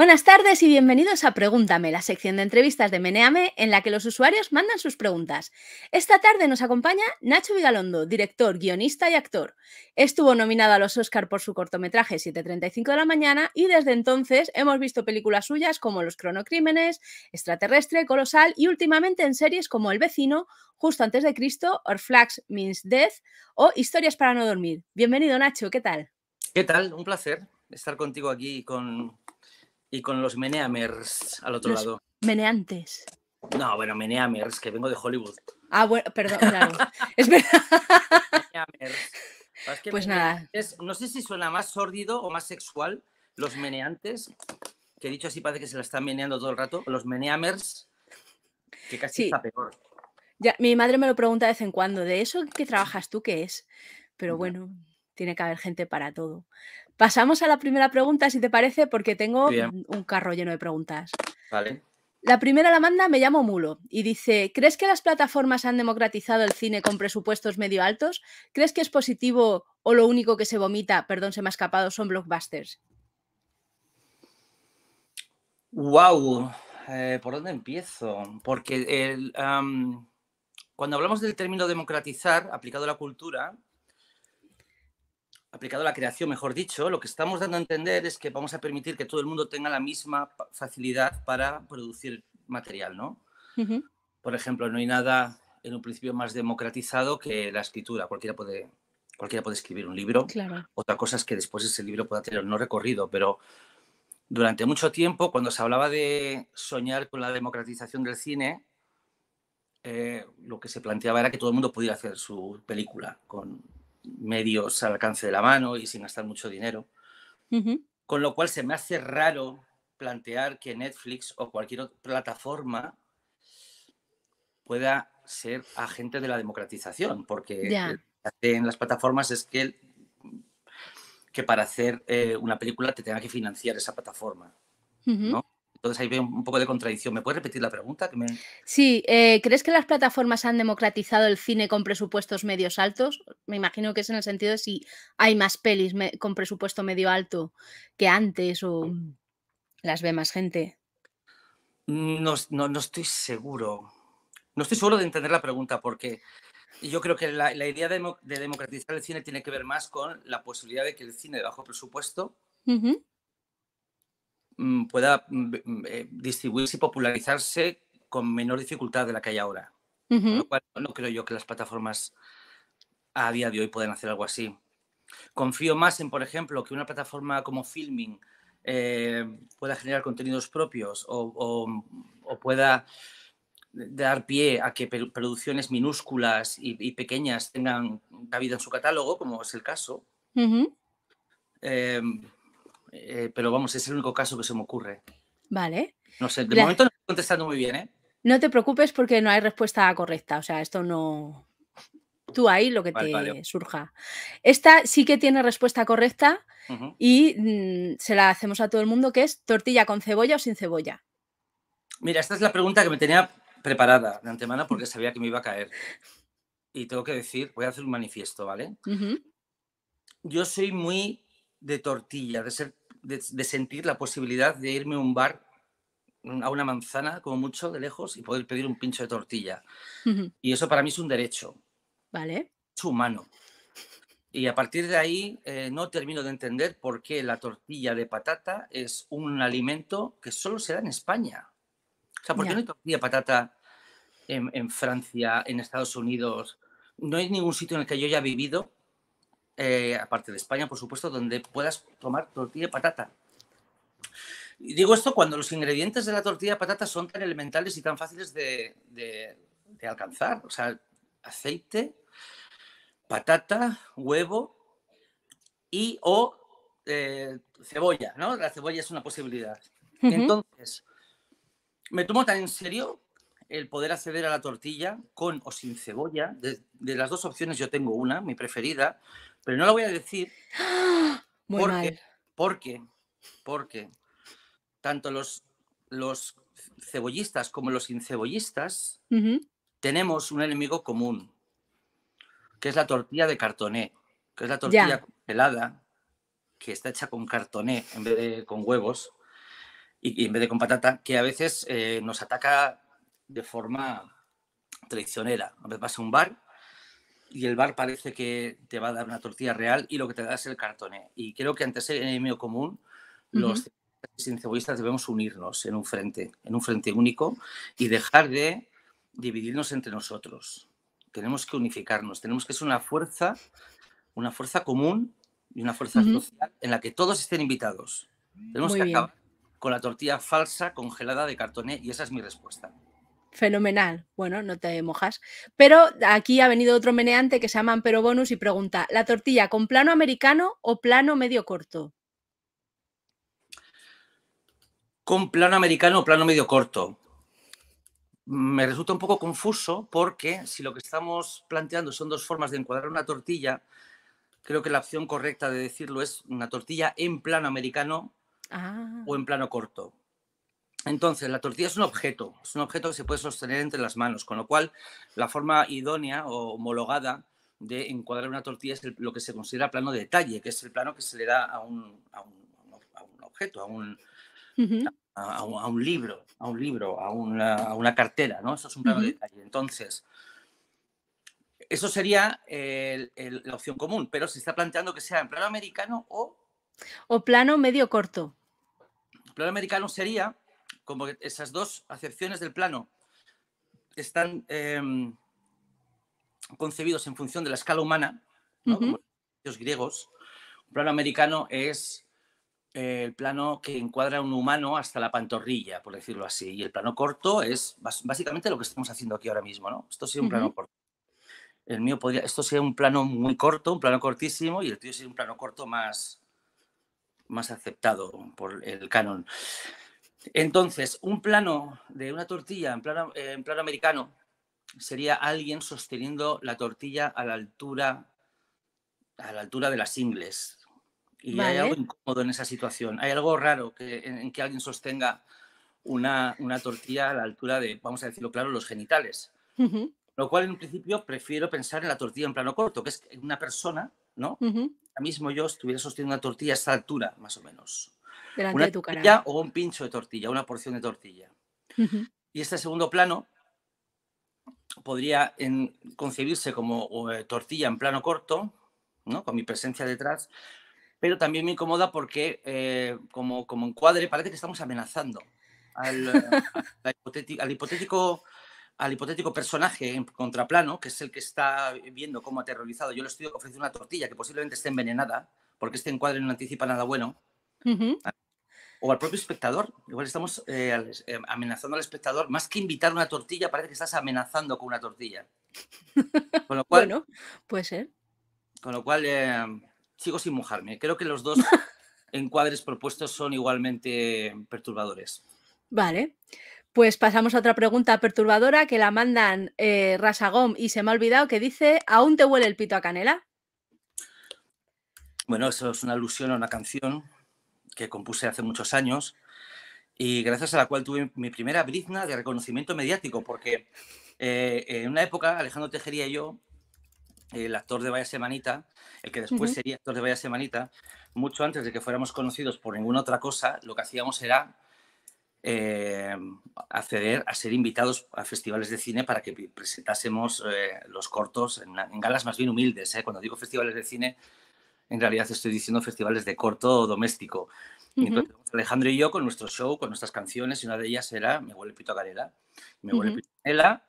Buenas tardes y bienvenidos a Pregúntame, la sección de entrevistas de Meneame en la que los usuarios mandan sus preguntas. Esta tarde nos acompaña Nacho Vigalondo, director, guionista y actor. Estuvo nominado a los Oscar por su cortometraje 7.35 de la mañana y desde entonces hemos visto películas suyas como Los cronocrímenes, Extraterrestre, Colosal y últimamente en series como El vecino, Justo antes de Cristo, Or Flags Means Death o Historias para no dormir. Bienvenido Nacho, ¿qué tal? ¿Qué tal? Un placer estar contigo aquí con y con los Meneamers al otro lado. Meneantes. No, bueno, Meneamers, que vengo de Hollywood. Ah, bueno, perdón, claro. es Meneamers pues nada. no sé si suena más sórdido o más sexual los meneantes, que he dicho así parece que se la están meneando todo el rato, los meneamers, que casi está peor. Ya, mi madre me lo pregunta de vez en cuando, ¿de eso qué trabajas tú qué es? Pero bueno, tiene que haber gente para todo. Pasamos a la primera pregunta, si te parece, porque tengo un carro lleno de preguntas. Vale. La primera la manda, me llamo Mulo, y dice, ¿crees que las plataformas han democratizado el cine con presupuestos medio altos? ¿Crees que es positivo o lo único que se vomita, perdón, se me ha escapado, son blockbusters? Wow, eh, ¿por dónde empiezo? Porque cuando hablamos del término democratizar aplicado a la cultura, aplicado a la creación, mejor dicho, lo que estamos dando a entender es que vamos a permitir que todo el mundo tenga la misma facilidad para producir material, ¿no? Por ejemplo, no hay nada en un principio más democratizado que la escritura. Cualquiera puede, cualquiera puede escribir un libro. Otra cosa es que después ese libro pueda tener no recorrido, pero durante mucho tiempo, cuando se hablaba de soñar con la democratización del cine, eh, lo que se planteaba era que todo el mundo pudiera hacer su película con medios al alcance de la mano y sin gastar mucho dinero. Con lo cual se me hace raro plantear que Netflix o cualquier otra plataforma pueda ser agente de la democratización, porque lo que en las plataformas es que, que para hacer eh, una película te tenga que financiar esa plataforma. ¿no? Entonces ahí veo un poco de contradicción. ¿Me puedes repetir la pregunta? Sí, eh, ¿crees que las plataformas han democratizado el cine con presupuestos medios altos? Me imagino que es en el sentido de si hay más pelis con presupuesto medio alto que antes o mm. las ve más gente. No, estoy seguro. No estoy seguro de entender la pregunta porque yo creo que la, idea de, democratizar el cine tiene que ver más con la posibilidad de que el cine de bajo presupuesto Mm, pueda mm, mm, eh, distribuirse y popularizarse con menor dificultad de la que hay ahora. no creo yo que las plataformas a día de hoy puedan hacer algo así. Confío más en, por ejemplo, que una plataforma como Filming eh, pueda generar contenidos propios o, pueda dar pie a que producciones minúsculas y, pequeñas tengan cabida en su catálogo, como es el caso. Eh, pero vamos, es el único caso que se me ocurre. Vale. No sé, de momento no estoy contestando muy bien, ¿eh? No te preocupes porque no hay respuesta correcta, o sea, esto no... Tú ahí lo que te surja. Esta sí que tiene respuesta correcta y mm, se la hacemos a todo el mundo, que es tortilla con cebolla o sin cebolla. Mira, esta es la pregunta que me tenía preparada de antemano porque sabía que me iba a caer. Y tengo que decir, voy a hacer un manifiesto, ¿vale? Yo soy muy de tortilla, de ser de, sentir la posibilidad de irme a un bar, a una manzana, como mucho, de lejos, y poder pedir un pincho de tortilla. Y eso para mí es un derecho. Vale. Es humano. Y a partir de ahí eh, no termino de entender por qué la tortilla de patata es un alimento que solo se da en España. O sea, ¿por qué no hay tortilla de patata en, Francia, en Estados Unidos? No hay ningún sitio en el que yo haya vivido eh, aparte de España, por supuesto, donde puedas tomar tortilla de patata. Y digo esto cuando los ingredientes de la tortilla de patata son tan elementales y tan fáciles de, alcanzar. O sea, aceite, patata, huevo y o eh, cebolla, ¿no? La cebolla es una posibilidad. Entonces, me tomo tan en serio el poder acceder a la tortilla con o sin cebolla. de, las dos opciones yo tengo una, mi preferida, pero no lo voy a decir. porque, porque, porque tanto los, los cebollistas como los incebollistas tenemos un enemigo común, que es la tortilla de cartoné, que es la tortilla pelada, que está hecha con cartoné en vez de con huevos y, en vez de con patata, que a veces eh, nos ataca de forma traicionera. A veces vas a un bar y el bar parece que te va a dar una tortilla real y lo que te da es el cartón. ¿eh? Y creo que ante ese enemigo común, los cebollistas debemos unirnos en un frente, en un frente único y dejar de dividirnos entre nosotros. Tenemos que unificarnos, tenemos que ser una fuerza, una fuerza común y una fuerza social en la que todos estén invitados. Tenemos que acabar con la tortilla falsa congelada de cartón ¿eh? y esa es mi respuesta. Fenomenal. Bueno, no te mojas. Pero aquí ha venido otro meneante que se llama Ampero Bonus y pregunta: ¿la tortilla con plano americano o plano medio corto? Con plano americano o plano medio corto. Me resulta un poco confuso porque si lo que estamos planteando son dos formas de encuadrar una tortilla, creo que la opción correcta de decirlo es una tortilla en plano americano ah. o en plano corto entonces, la tortilla es un objeto, es un objeto que se puede sostener entre las manos, con lo cual la forma idónea o homologada de encuadrar una tortilla es lo que se considera plano de detalle, que es el plano que se le da a un, objeto, a un, a, un, libro, a un libro, a una, cartera, ¿no? Eso es un plano de detalle. Entonces, eso sería la opción común, pero se está planteando que sea en plano americano o... O plano medio corto. plano americano sería como esas dos acepciones del plano están em, concebidos en función de la escala humana, los griegos. un plano americano es eh, el plano que encuadra a un humano hasta la pantorrilla, por decirlo así. Y el plano corto es básicamente lo que estamos haciendo aquí ahora mismo, ¿no? Esto sería un plano corto. El mío podría, esto sería un plano muy corto, un plano cortísimo, y el tuyo sería un plano corto más, más aceptado por el canon. Entonces, un plano de una tortilla eh, en plano, americano sería alguien sosteniendo la tortilla a la altura, a la altura de las ingles. Y hay algo incómodo en esa situación. Hay algo raro en, que alguien sostenga una, tortilla a la altura de, vamos a decirlo claro, los genitales. Lo cual, en principio, prefiero pensar en la tortilla en plano corto, que es una persona, ¿no? Ahora mismo yo estuviera sosteniendo una tortilla a esta altura, más o menos. Delante de tu o un pincho de tortilla, una porción de tortilla. Y este segundo plano podría concebirse como eh, tortilla en plano corto, ¿no? con mi presencia detrás, pero también me incomoda porque eh, como, como encuadre parece que estamos amenazando eh, al, hipotético, al, hipotético, personaje en contraplano, que es el que está viendo cómo aterrorizado. Yo le estoy ofreciendo una tortilla que posiblemente esté envenenada, porque este encuadre no anticipa nada bueno o al propio espectador. Igual estamos eh, eh, amenazando al espectador. Más que invitar una tortilla, parece que estás amenazando con una tortilla. Con lo cual, bueno, puede ser. Con lo cual, eh, sigo sin mojarme. Creo que los dos encuadres propuestos son igualmente perturbadores. Vale. Pues pasamos a otra pregunta perturbadora que la mandan eh, y se me ha olvidado que dice, ¿aún te huele el pito a canela? Bueno, eso es una alusión a una canción que compuse hace muchos años y gracias a la cual tuve mi primera brizna de reconocimiento mediático, porque eh, en una época Alejandro Tejería y yo, el actor de Vaya Semanita, el que después sería actor de Vaya Semanita, mucho antes de que fuéramos conocidos por ninguna otra cosa, lo que hacíamos era eh, acceder a ser invitados a festivales de cine para que presentásemos eh, los cortos en, galas más bien humildes. Cuando digo festivales de cine, en realidad estoy diciendo festivales de corto doméstico. Alejandro y yo con nuestro show, con nuestras canciones, y una de ellas era Me huele pito a canela. Me pito a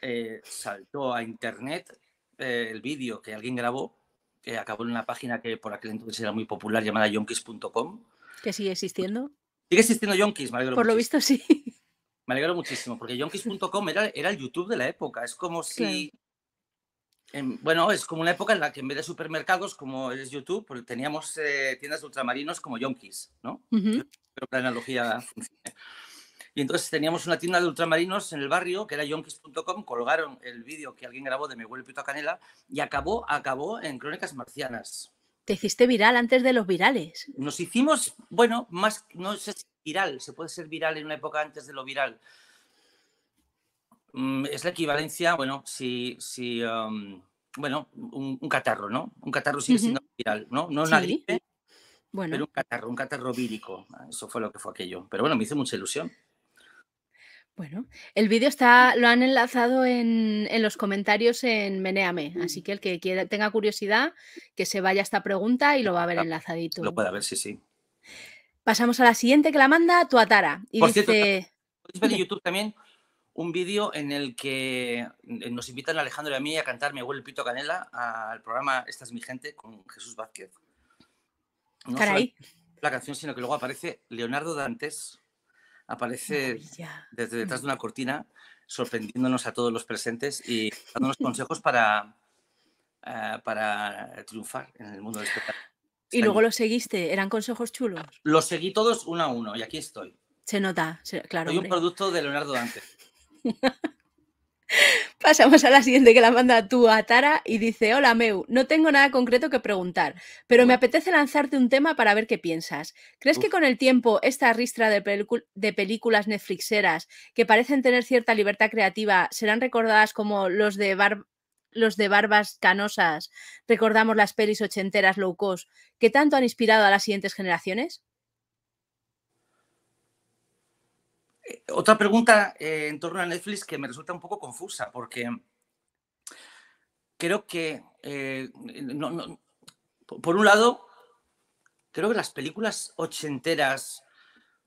eh, saltó a internet eh, el vídeo que alguien grabó, que acabó en una página que por aquel entonces era muy popular llamada yonkis.com. ¿Que sigue existiendo? Sigue existiendo Yonkis, me alegro Por lo visto, sí. Me alegro muchísimo, porque yonkis.com era, era el YouTube de la época. Es como si bueno, es como una época en la que en vez de supermercados como es YouTube, pues teníamos eh, tiendas de ultramarinos como Yonkis, ¿no? que Pero la analogía funciona. Y entonces teníamos una tienda de ultramarinos en el barrio, que era yonkis.com, colgaron el vídeo que alguien grabó de Me huele pito a canela y acabó, acabó en Crónicas Marcianas. Te hiciste viral antes de los virales. Nos hicimos, bueno, más, no sé si viral, se puede ser viral en una época antes de lo viral. Mm, es la equivalencia, bueno, si, si bueno, un, catarro, ¿no? Un catarro sigue siendo viral, ¿no? No es una gripe, pero un catarro, un catarro vírico. Ah, eso fue lo que fue aquello. Pero bueno, me hizo mucha ilusión. Bueno, el vídeo está, lo han enlazado en, los comentarios en Meneame, así que el que tenga curiosidad, que se vaya a esta pregunta y lo va a ver enlazadito. Lo puede ver, sí, sí. Pasamos a la siguiente que la manda Tuatara. Y Por Cierto, ¿puedes ver en YouTube también? un vídeo en el que eh, nos invitan a Alejandro y a mí a cantar Me huele el pito canela al programa Esta es mi gente con Jesús Vázquez. No es La canción, sino que luego aparece Leonardo Dantes, aparece desde detrás de mm. una cortina, sorprendiéndonos a todos los presentes y dándonos consejos para, eh, para triunfar en el mundo del espectáculo. Este y luego lo seguiste, eran consejos chulos. Los seguí todos uno a uno y aquí estoy. Se nota, claro. Soy un producto de Leonardo Dantes. Pasamos a la siguiente que la manda tú a Tara y dice, hola Meu, no tengo nada concreto que preguntar, pero me apetece lanzarte un tema para ver qué piensas. ¿Crees que con el tiempo esta ristra de, películas Netflixeras que parecen tener cierta libertad creativa serán recordadas como los de, los de barbas canosas, recordamos las pelis ochenteras low cost, que tanto han inspirado a las siguientes generaciones? Eh, otra pregunta eh, en torno a Netflix que me resulta un poco confusa porque creo que, eh, por un lado, creo que las películas ochenteras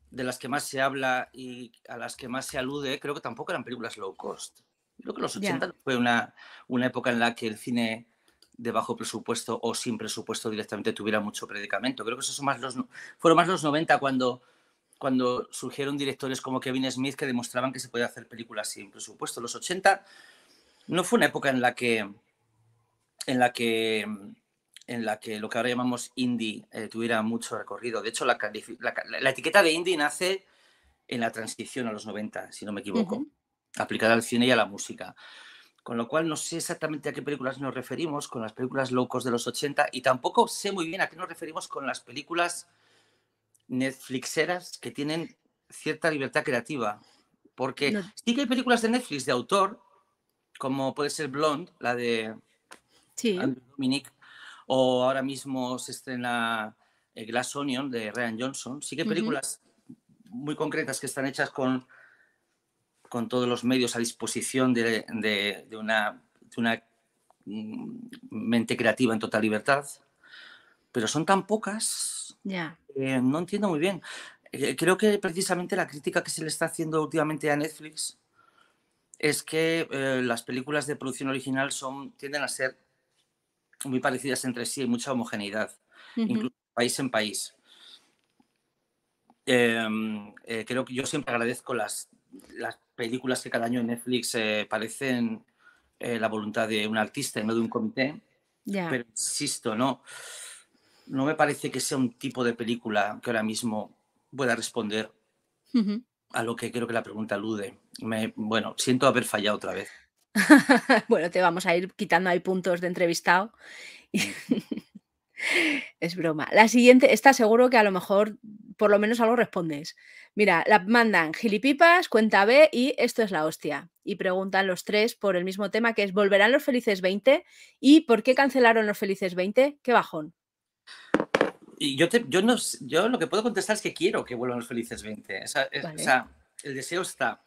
de las que más se habla y a las que más se alude, creo que tampoco eran películas low cost. Creo que los 80 fue una, una época en la que el cine de bajo presupuesto o sin presupuesto directamente tuviera mucho predicamento. Creo que esos son más los, fueron más los 90 cuando cuando surgieron directores como Kevin Smith que demostraban que se podía hacer películas sin presupuesto. Los 80 no fue una época en la que, en la que, en la que lo que ahora llamamos indie eh, tuviera mucho recorrido. De hecho, la, etiqueta de indie nace en la transición a los 90, si no me equivoco, aplicada al cine y a la música. Con lo cual no sé exactamente a qué películas nos referimos con las películas locos de los 80 y tampoco sé muy bien a qué nos referimos con las películas Netflixeras que tienen cierta libertad creativa. Porque sí que hay películas de Netflix de autor, como puede ser Blonde, la de sí. Andrew Dominic, o ahora mismo se estrena eh, Glass Onion de Ryan Johnson. Sí que hay películas muy concretas que están hechas con, con todos los medios a disposición de, de una mm, mente creativa en total libertad, pero son tan pocas eh, no entiendo muy bien. Eh, creo que precisamente la crítica que se le está haciendo últimamente a Netflix es que eh, las películas de producción original son, tienden a ser muy parecidas entre sí, y mucha homogeneidad, incluso país en país. Em, creo que yo siempre agradezco las, las películas que cada año en Netflix parecen la voluntad de un artista y no de un comité. Pero insisto, ¿no? no me parece que sea un tipo de película que ahora mismo pueda responder a lo que creo que la pregunta alude. bueno, siento haber fallado otra vez. bueno, te vamos a ir quitando ahí puntos de entrevistado. Mm. es broma. La siguiente, está seguro que a lo mejor por lo menos algo respondes. Mira, la mandan gilipipas, cuenta B y esto es la hostia. Y preguntan los tres por el mismo tema que es ¿Volverán los felices 20? ¿Y por qué cancelaron los felices 20? ¡Qué bajón! Y yo, no, yo lo que puedo contestar es que quiero que vuelvan los felices 20. el deseo está.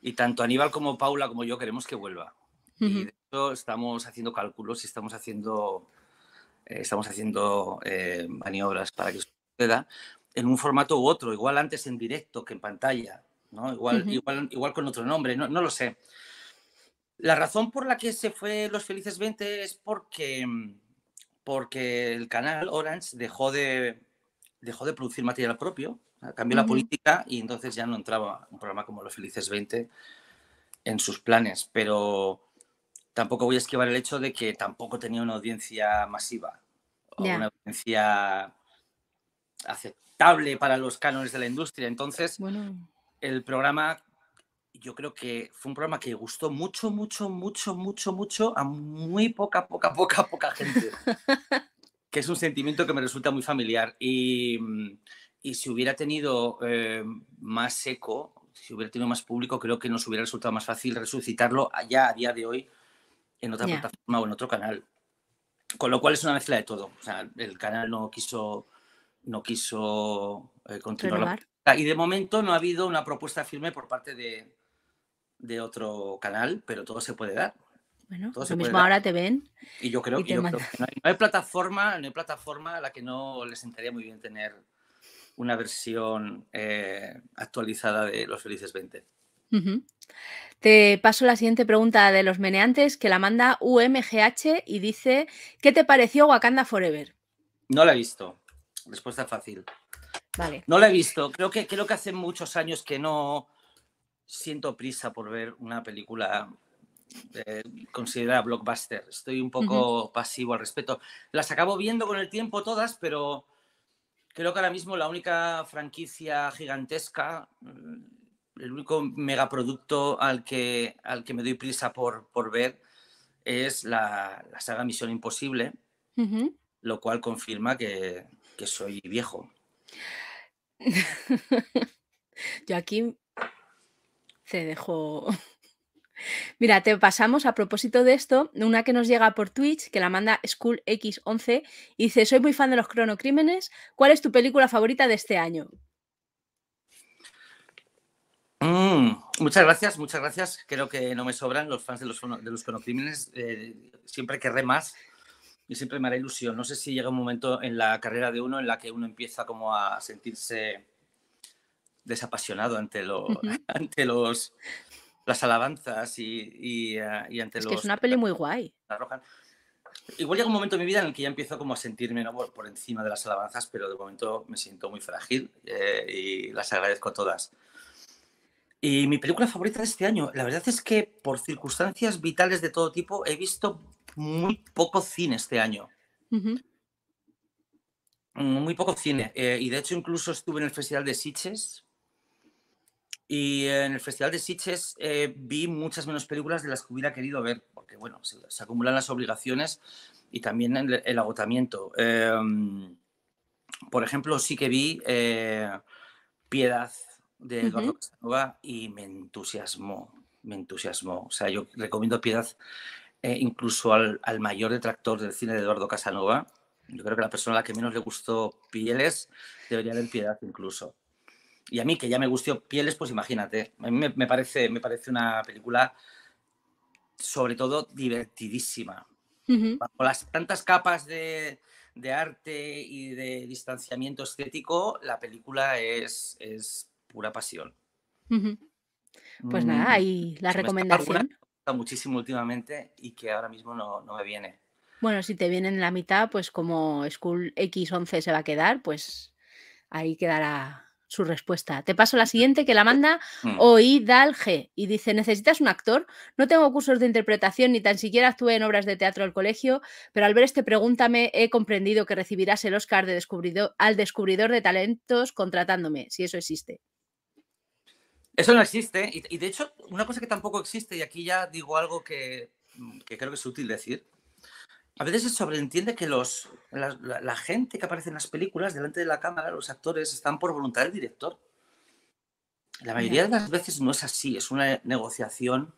Y tanto Aníbal como Paula como yo queremos que vuelva. Y de hecho estamos haciendo cálculos y estamos haciendo, eh, estamos haciendo eh, maniobras para que suceda en un formato u otro, igual antes en directo que en pantalla, ¿no? igual, igual, igual con otro nombre, no, no, lo sé. La razón por la que se fue Los Felices 20 es porque mm, porque el canal Orange dejó de, dejó de producir material propio, ah, cambió la política y entonces ya no entraba un programa como Los Felices 20 en sus planes, pero tampoco voy a esquivar el hecho de que tampoco tenía una audiencia masiva o una audiencia aceptable para los cánones de la industria. Entonces, el programa yo creo que fue un programa que gustó mucho, mucho, mucho, mucho, mucho a muy poca, poca, poca, poca gente. que es un sentimiento que me resulta muy familiar. Y, mm, si hubiera tenido eh, más eco, si hubiera tenido más público, creo que nos hubiera resultado más fácil resucitarlo allá a día de hoy en otra plataforma o en otro canal. Con lo cual es una mezcla de todo. O sea, el canal no quiso, no quiso eh, continuar. Y de momento no ha habido una propuesta firme por parte de, de otro canal, pero todo se puede dar. Bueno, mismo ahora te ven. Y yo creo, que no hay, plataforma, no hay plataforma a la que no le sentaría muy bien tener una versión eh, actualizada de Los Felices 20. Te paso la siguiente pregunta de los meneantes que la manda UMGH y dice, ¿qué te pareció Wakanda Forever? No la he visto. Respuesta fácil. Vale. No la he visto. Creo que, creo que hace muchos años que no, siento prisa por ver una película eh, considerada blockbuster. Estoy un poco pasivo al respecto. Las acabo viendo con el tiempo todas, pero creo que ahora mismo la única franquicia gigantesca, mm, el único megaproducto al que, al que me doy prisa por, por ver es la, saga Misión Imposible, lo cual confirma que, que soy viejo. Yo aquí se dejó. Mira, te pasamos a propósito de esto, una que nos llega por Twitch, que la manda SchoolX11, y dice, soy muy fan de los cronocrímenes, ¿cuál es tu película favorita de este año? Mm, muchas gracias, muchas gracias. Creo que no me sobran los fans de los, de cronocrímenes. Eh, siempre querré más y siempre me hará ilusión. No sé si llega un momento en la carrera de uno en la que uno empieza como a sentirse desapasionado ante, lo, ante los, las alabanzas y, y, eh, ante es Que es una peli muy guay. Igual llega un momento en mi vida en el que ya empiezo como a sentirme ¿no? por, encima de las alabanzas, pero de momento me siento muy frágil eh, y las agradezco todas. Y mi película favorita de este año, la verdad es que por circunstancias vitales de todo tipo he visto muy poco cine este año. Muy poco cine. Eh, y de hecho incluso estuve en el Festival de Sitges y en el Festival de Sitges eh, vi muchas menos películas de las que hubiera querido ver, porque bueno, se, acumulan las obligaciones y también el, agotamiento. Em, por ejemplo, sí que vi eh, Piedad de Eduardo Casanova y me entusiasmó, me entusiasmó. O sea, yo recomiendo Piedad eh, incluso al, mayor detractor del cine de Eduardo Casanova. Yo creo que la persona a la que menos le gustó Pieles debería ver Piedad incluso. Y a mí, que ya me gustó Pieles, pues imagínate. A mí me, parece, me parece una película, sobre todo, divertidísima. Con las tantas capas de, arte y de distanciamiento estético, la película es, es pura pasión. Pues mm, nada, y la recomendación. está muchísimo últimamente y que ahora mismo no, no me viene. Bueno, si te viene en la mitad, pues como School X11 se va a quedar, pues ahí quedará su respuesta. Te paso la siguiente que la manda mm. Oidalge y dice, ¿necesitas un actor? No tengo cursos de interpretación ni tan siquiera actué en obras de teatro al colegio, pero al ver este pregúntame he comprendido que recibirás el Oscar de al descubridor de talentos contratándome, si eso existe. Eso no existe y, de hecho una cosa que tampoco existe y aquí ya digo algo que, mm, que creo que es útil decir a veces se sobreentiende que la, gente que aparece en las películas delante de la cámara, los actores, están por voluntad del director. La mayoría de las veces no es así, es una negociación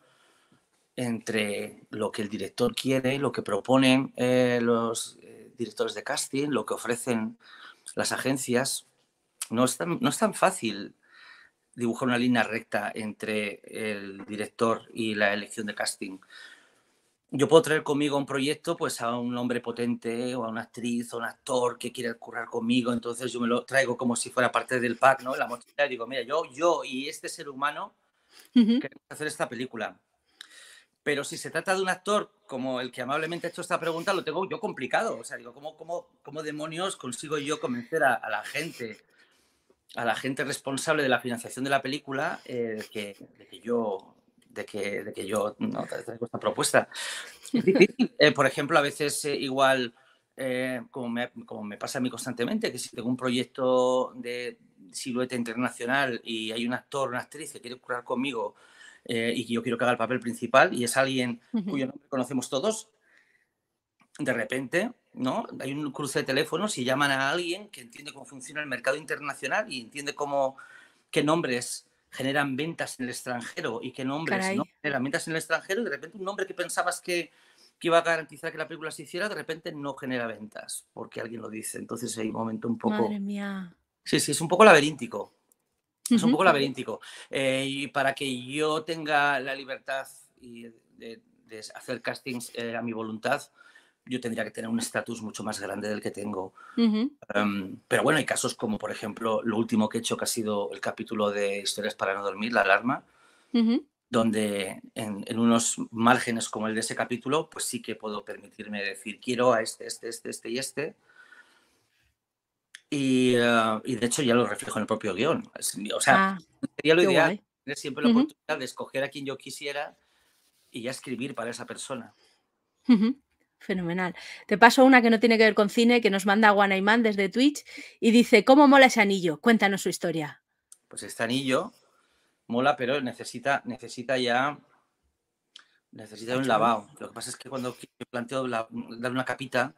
entre lo que el director quiere, lo que proponen eh, los eh, directores de casting, lo que ofrecen las agencias. No es no es tan fácil dibujar una línea recta entre el director y la elección de casting yo puedo traer conmigo un proyecto pues a un hombre potente o a una actriz o un actor que quiera currar conmigo, entonces yo me lo traigo como si fuera parte del pack, ¿no? La mochila y digo, mira, yo, yo y este ser humano queremos hacer esta película. Pero si se trata de un actor como el que amablemente ha hecho esta pregunta, lo tengo yo complicado. O sea, digo, ¿cómo, cómo, cómo demonios consigo yo convencer a, la gente, a la gente responsable de la financiación de la película, eh, que, de que yo de que, de que yo no traigo esta propuesta. Eh, por ejemplo, a veces eh, igual, eh, como, me, como, me, pasa a mí constantemente, que si tengo un proyecto de silueta internacional y hay un actor, una actriz que quiere curar conmigo y yo quiero que haga el papel principal y es alguien cuyo nombre conocemos todos, de repente, ¿no? Hay un cruce de teléfonos y llaman a alguien que entiende cómo funciona el mercado internacional y entiende cómo qué nombres generan ventas en el extranjero y que nombres no generan ventas en el extranjero y de repente un nombre que pensabas que, iba a garantizar que la película se hiciera, de repente no genera ventas porque alguien lo dice. Entonces hay un momento un poco... Sí, sí, es un poco laberíntico. Es un poco laberíntico. Eh, y para que yo tenga la libertad de, hacer castings eh, a mi voluntad, yo tendría que tener un estatus mucho más grande del que tengo. Em, pero bueno, hay casos como, por ejemplo, lo último que he hecho, que ha sido el capítulo de Historias para no dormir, La alarma, donde en, unos márgenes como el de ese capítulo, pues sí que puedo permitirme decir, quiero a este, este, este, este y este. Y, eh, de hecho ya lo reflejo en el propio guión. O sea, ah, sería lo ideal tener siempre la oportunidad de escoger a quien yo quisiera y ya escribir para esa persona. Fenomenal. Te paso una que no tiene que ver con cine, que nos manda Guanaimán desde Twitch y dice, ¿cómo mola ese anillo? Cuéntanos su historia. Pues este anillo mola, pero necesita, necesita ya necesita un lavado. Lo que pasa es que cuando planteo darle dar una capita,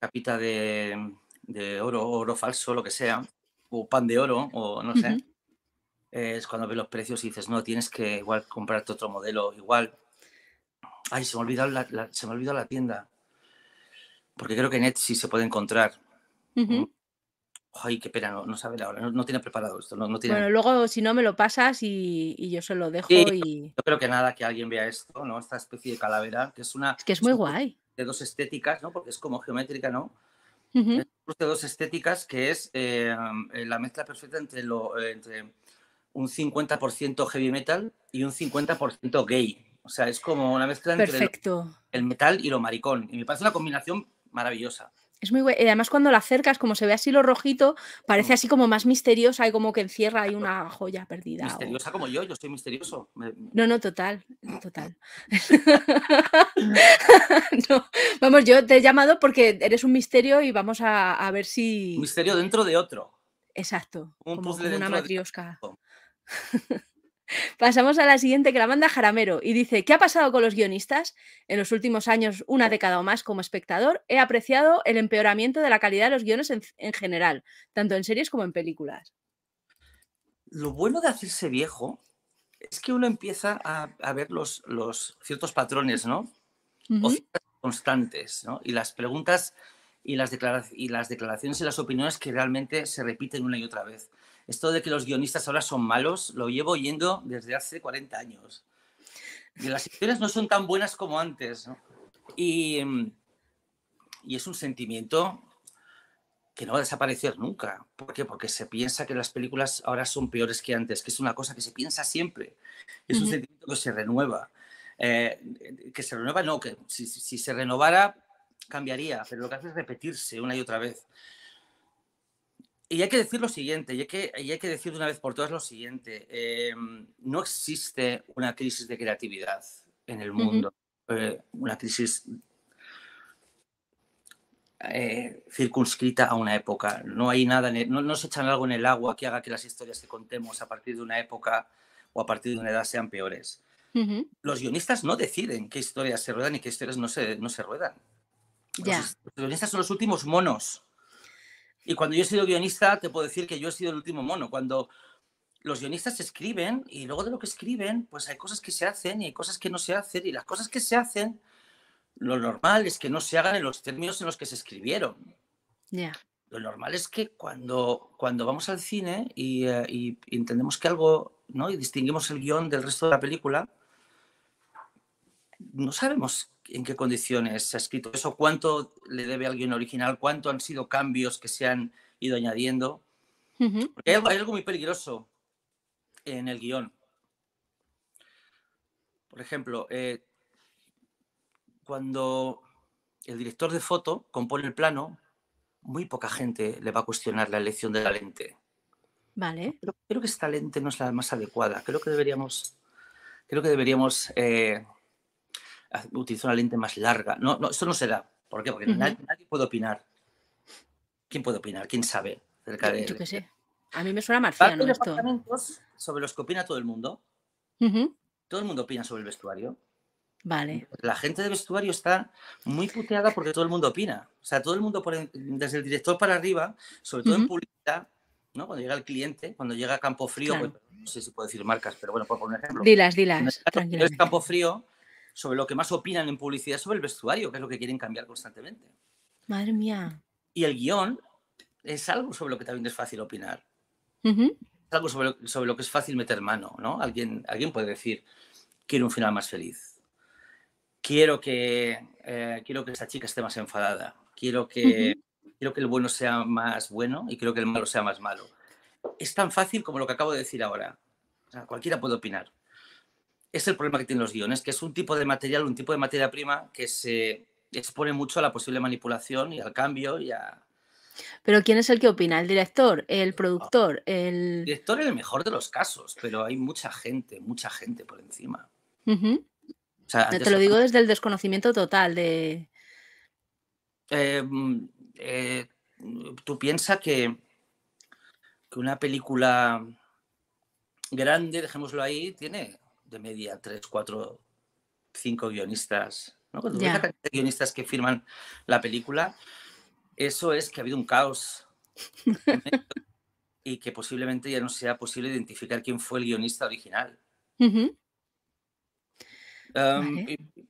capita de, oro, oro falso, lo que sea, o pan de oro, o no sé, es cuando ves los precios y dices, no, tienes que igual comprarte otro modelo, igual Ay, se me, ha olvidado la, se me olvidó la tienda. Porque creo que en Etsy se puede encontrar. Mm. Ay, qué pena, no, sabe ahora, no, no, tiene preparado esto. No, tiene... Bueno, luego si no me lo pasas y, yo se lo dejo. y... Yo creo que nada que alguien vea esto, ¿no? Esta especie de calavera, que es una. que es muy guay. De dos estéticas, ¿no? Porque es como geométrica, ¿no? de dos estéticas que es eh, eh, la mezcla perfecta entre, lo, eh, entre un 50% heavy metal y un 50% gay. O sea, es como una mezcla entre el, metal y lo maricón. Y me parece una combinación maravillosa. Es muy bueno. Y además cuando la acercas, como se ve así lo rojito, parece mm. así como más misteriosa y como que encierra ahí una joya perdida. Misteriosa como yo, yo estoy misterioso. No, no, total, total. Vamos, yo te he llamado porque eres un misterio y vamos a, ver si... Un misterio dentro de otro. Exacto. Un como, puzzle una matriosca. Pasamos a la siguiente que la manda Jaramero y dice, ¿qué ha pasado con los guionistas? En los últimos años, una década o más como espectador, he apreciado el empeoramiento de la calidad de los guiones en, general, tanto en series como en películas. Lo bueno de hacerse viejo es que uno empieza a, ver los, ciertos patrones, ¿no? constantes, ¿no? Y las preguntas y las declaraciones y las opiniones que realmente se repiten una y otra vez. Esto de que los guionistas ahora son malos lo llevo oyendo desde hace 40 años. Y las historias no son tan buenas como antes. Y, es un sentimiento que no va a desaparecer nunca. ¿Por qué? Porque se piensa que las películas ahora son peores que antes, que es una cosa que se piensa siempre. Es un sentimiento que se renueva. Eh, que se renueva, no, que si, si, se renovara cambiaría, pero lo que hace es repetirse una y otra vez. Y hay que decir lo siguiente, y hay que, hay que decir de una vez por todas lo siguiente, em, no existe una crisis de creatividad en el mundo, eh, una crisis eh, circunscrita a una época, no hay nada, no, se echan algo en el agua que haga que las historias que contemos a partir de una época o a partir de una edad sean peores. Los guionistas no deciden qué historias se ruedan y qué historias no se, no se ruedan. Los guionistas son los últimos monos y cuando yo he sido guionista, te puedo decir que yo he sido el último mono. Cuando los guionistas escriben y luego de lo que escriben, pues hay cosas que se hacen y hay cosas que no se hacen. Y las cosas que se hacen, lo normal es que no se hagan en los términos en los que se escribieron. Ya. Lo normal es que cuando, cuando vamos al cine y, eh, entendemos que algo, ¿no? Y distinguimos el guión del resto de la película, no sabemos en qué condiciones se ha escrito eso, cuánto le debe alguien original, cuánto han sido cambios que se han ido añadiendo. hay algo, muy peligroso en el guión. Por ejemplo, eh, cuando el director de foto compone el plano, muy poca gente le va a cuestionar la elección de la lente. Vale. creo que esta lente no es la más adecuada. Creo que deberíamos, creo que deberíamos eh, utilizo una lente más larga. No, no, eso no será ¿Por qué? Porque nadie, puede opinar. ¿Quién puede opinar? ¿Quién sabe? Yo A mí me suena marciano esto. sobre los que opina todo el mundo. Todo el mundo opina sobre el vestuario. Vale. La gente del vestuario está muy puteada porque todo el mundo opina. O sea, todo el mundo, desde el director para arriba, sobre todo en publicidad, ¿no? Cuando llega el cliente, cuando llega a Campo Frío, pues, no sé si puedo decir marcas, pero bueno, por poner un ejemplo. Dilas, dilas. es Campo Frío, sobre lo que más opinan en publicidad sobre el vestuario, que es lo que quieren cambiar constantemente. Madre mía. Y el guión es algo sobre lo que también es fácil opinar. algo sobre lo, que es fácil meter mano, ¿no? Alguien, alguien puede decir, quiero un final más feliz. Quiero que, eh, quiero que esta chica esté más enfadada. Quiero que, que el bueno sea más bueno y quiero que el malo sea más malo. Es tan fácil como lo que acabo de decir ahora. cualquiera puede opinar es el problema que tienen los guiones, que es un tipo de material, un tipo de materia prima que se expone mucho a la posible manipulación y al cambio y a... Pero ¿quién es el que opina? ¿El director? ¿El productor? El, director es el mejor de los casos, pero hay mucha gente, mucha gente por encima. te lo digo desde el desconocimiento total de... Eh, mm, eh, tú piensas que, que una película grande, dejémoslo ahí, tiene media tres, cuatro, cinco guionistas, ¿no? guionistas que firman la película, eso es que ha habido un caos y que posiblemente ya no sea posible identificar quién fue el guionista original.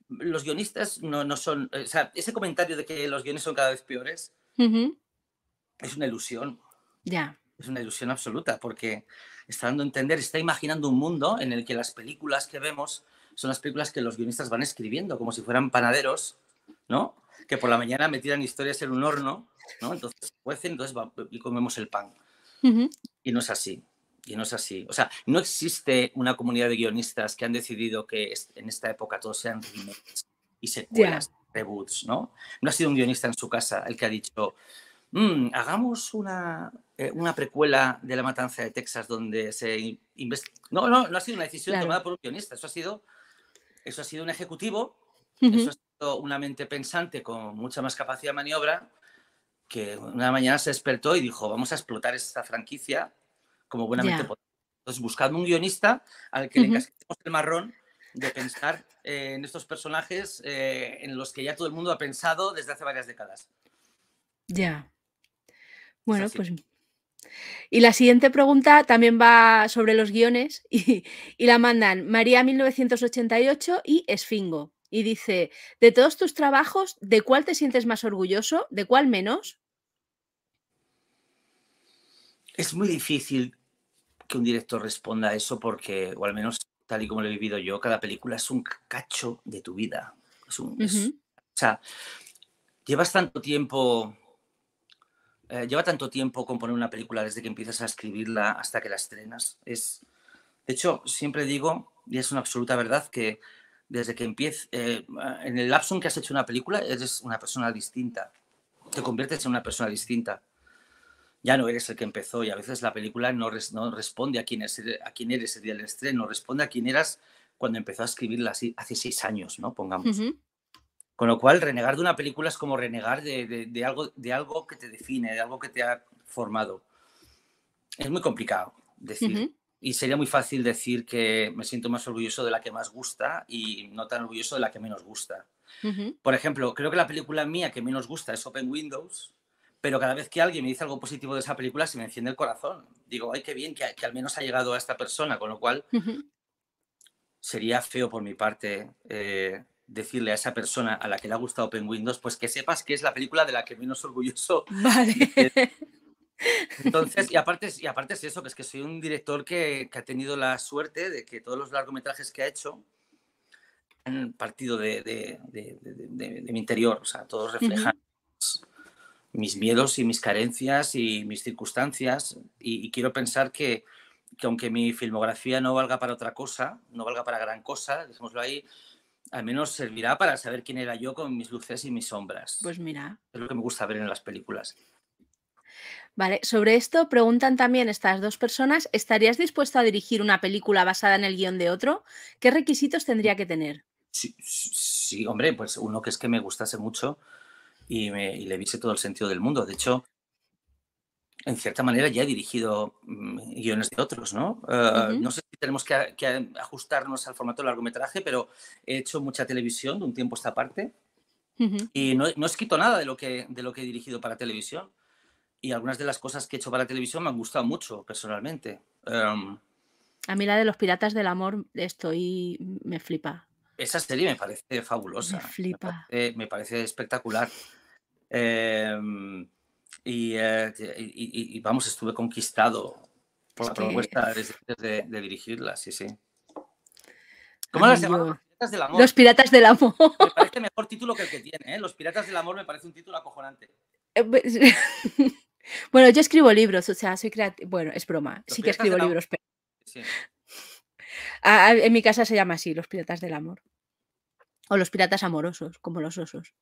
Los guionistas no, no, son, o sea, ese comentario de que los guiones son cada vez peores es una ilusión. Ya. Es una ilusión absoluta porque está dando a entender, está imaginando un mundo en el que las películas que vemos son las películas que los guionistas van escribiendo, como si fueran panaderos, ¿no? Que por la mañana metieran historias en un horno, ¿no? Entonces cuecen, entonces y comemos el pan. Y no es así. Y no es así. O sea, no existe una comunidad de guionistas que han decidido que en esta época todos sean remakes y secuelas, reboots, ¿no? No ha sido un guionista en su casa el que ha dicho, Mm, hagamos eh, una, precuela de La Matanza de Texas donde se investiga. No, no, no ha sido una decisión tomada por un guionista, eso ha sido, eso ha sido un ejecutivo, eso ha sido una mente pensante con mucha más capacidad de maniobra que una mañana se despertó y dijo, vamos a explotar esta franquicia como buena mente podemos. Entonces, un guionista al que le encasquemos el marrón de pensar eh, en estos personajes eh, en los que ya todo el mundo ha pensado desde hace varias décadas. Ya. Bueno, pues. Y la siguiente pregunta también va sobre los guiones y, la mandan María 1988 y Esfingo. Y dice, de todos tus trabajos, ¿de cuál te sientes más orgulloso? ¿De cuál menos? Es muy difícil que un director responda a eso porque, o al menos tal y como lo he vivido yo, cada película es un cacho de tu vida. Es un, o sea, llevas tanto tiempo eh, lleva tanto tiempo componer una película desde que empiezas a escribirla hasta que la estrenas. Es, de hecho, siempre digo, y es una absoluta verdad, que desde que empiezas, eh, en el lapso en que has hecho una película, eres una persona distinta. Te conviertes en una persona distinta. Ya no eres el que empezó y a veces la película no, no responde a quién, es, a quién eres el día del estreno, responde a quién eras cuando empezó a escribirla hace seis años, ¿no? Pongamos. Con lo cual, renegar de una película es como renegar de, algo, de algo que te define, de algo que te ha formado. Es muy complicado decir. Y sería muy fácil decir que me siento más orgulloso de la que más gusta y no tan orgulloso de la que menos gusta. Por ejemplo, creo que la película mía que menos gusta es Open Windows, pero cada vez que alguien me dice algo positivo de esa película se me enciende el corazón. Digo, ay, qué bien que, al menos ha llegado a esta persona, con lo cual sería feo por mi parte. Eh, decirle a esa persona a la que le ha gustado Open Windows, pues que sepas que es la película de la que menos orgulloso. Entonces, y aparte, y aparte es eso, que es que soy un director que, ha tenido la suerte de que todos los largometrajes que ha hecho han partido de, mi interior, o sea, todos reflejan mis miedos y mis carencias y mis circunstancias. Y, quiero pensar que, que aunque mi filmografía no valga para otra cosa, no valga para gran cosa, dejémoslo ahí, al menos servirá para saber quién era yo con mis luces y mis sombras. Pues mira. Es lo que me gusta ver en las películas. Vale, sobre esto preguntan también estas dos personas, ¿estarías dispuesto a dirigir una película basada en el guión de otro? ¿Qué requisitos tendría que tener? Sí, hombre, pues uno que es que me gustase mucho y, y le viese todo el sentido del mundo. De hecho, en cierta manera ya he dirigido mm, guiones de otros, ¿no? Eh, no sé si tenemos que, ajustarnos al formato de largometraje, pero he hecho mucha televisión de un tiempo a esta parte y no, he escrito nada de lo, que, de lo que he dirigido para televisión. Y algunas de las cosas que he hecho para televisión me han gustado mucho, personalmente. Em, a mí la de los Piratas del Amor estoy... me flipa. Esa serie me parece fabulosa. Me flipa. Me parece, me parece espectacular. Eh, eh, y, vamos, estuve conquistado por la propuesta de dirigirla, sí, sí. ¿Cómo las llamaban? del amor. Los Piratas del Amor. Me parece mejor título que el que tiene, ¿eh? Los Piratas del Amor me parece un título acojonante. Eh, pues, bueno, yo escribo libros, o sea, soy creativa. Bueno, es broma, sí que escribo libros, pero... en mi casa se llama así, Los Piratas del Amor. O Los Piratas Amorosos, como los osos.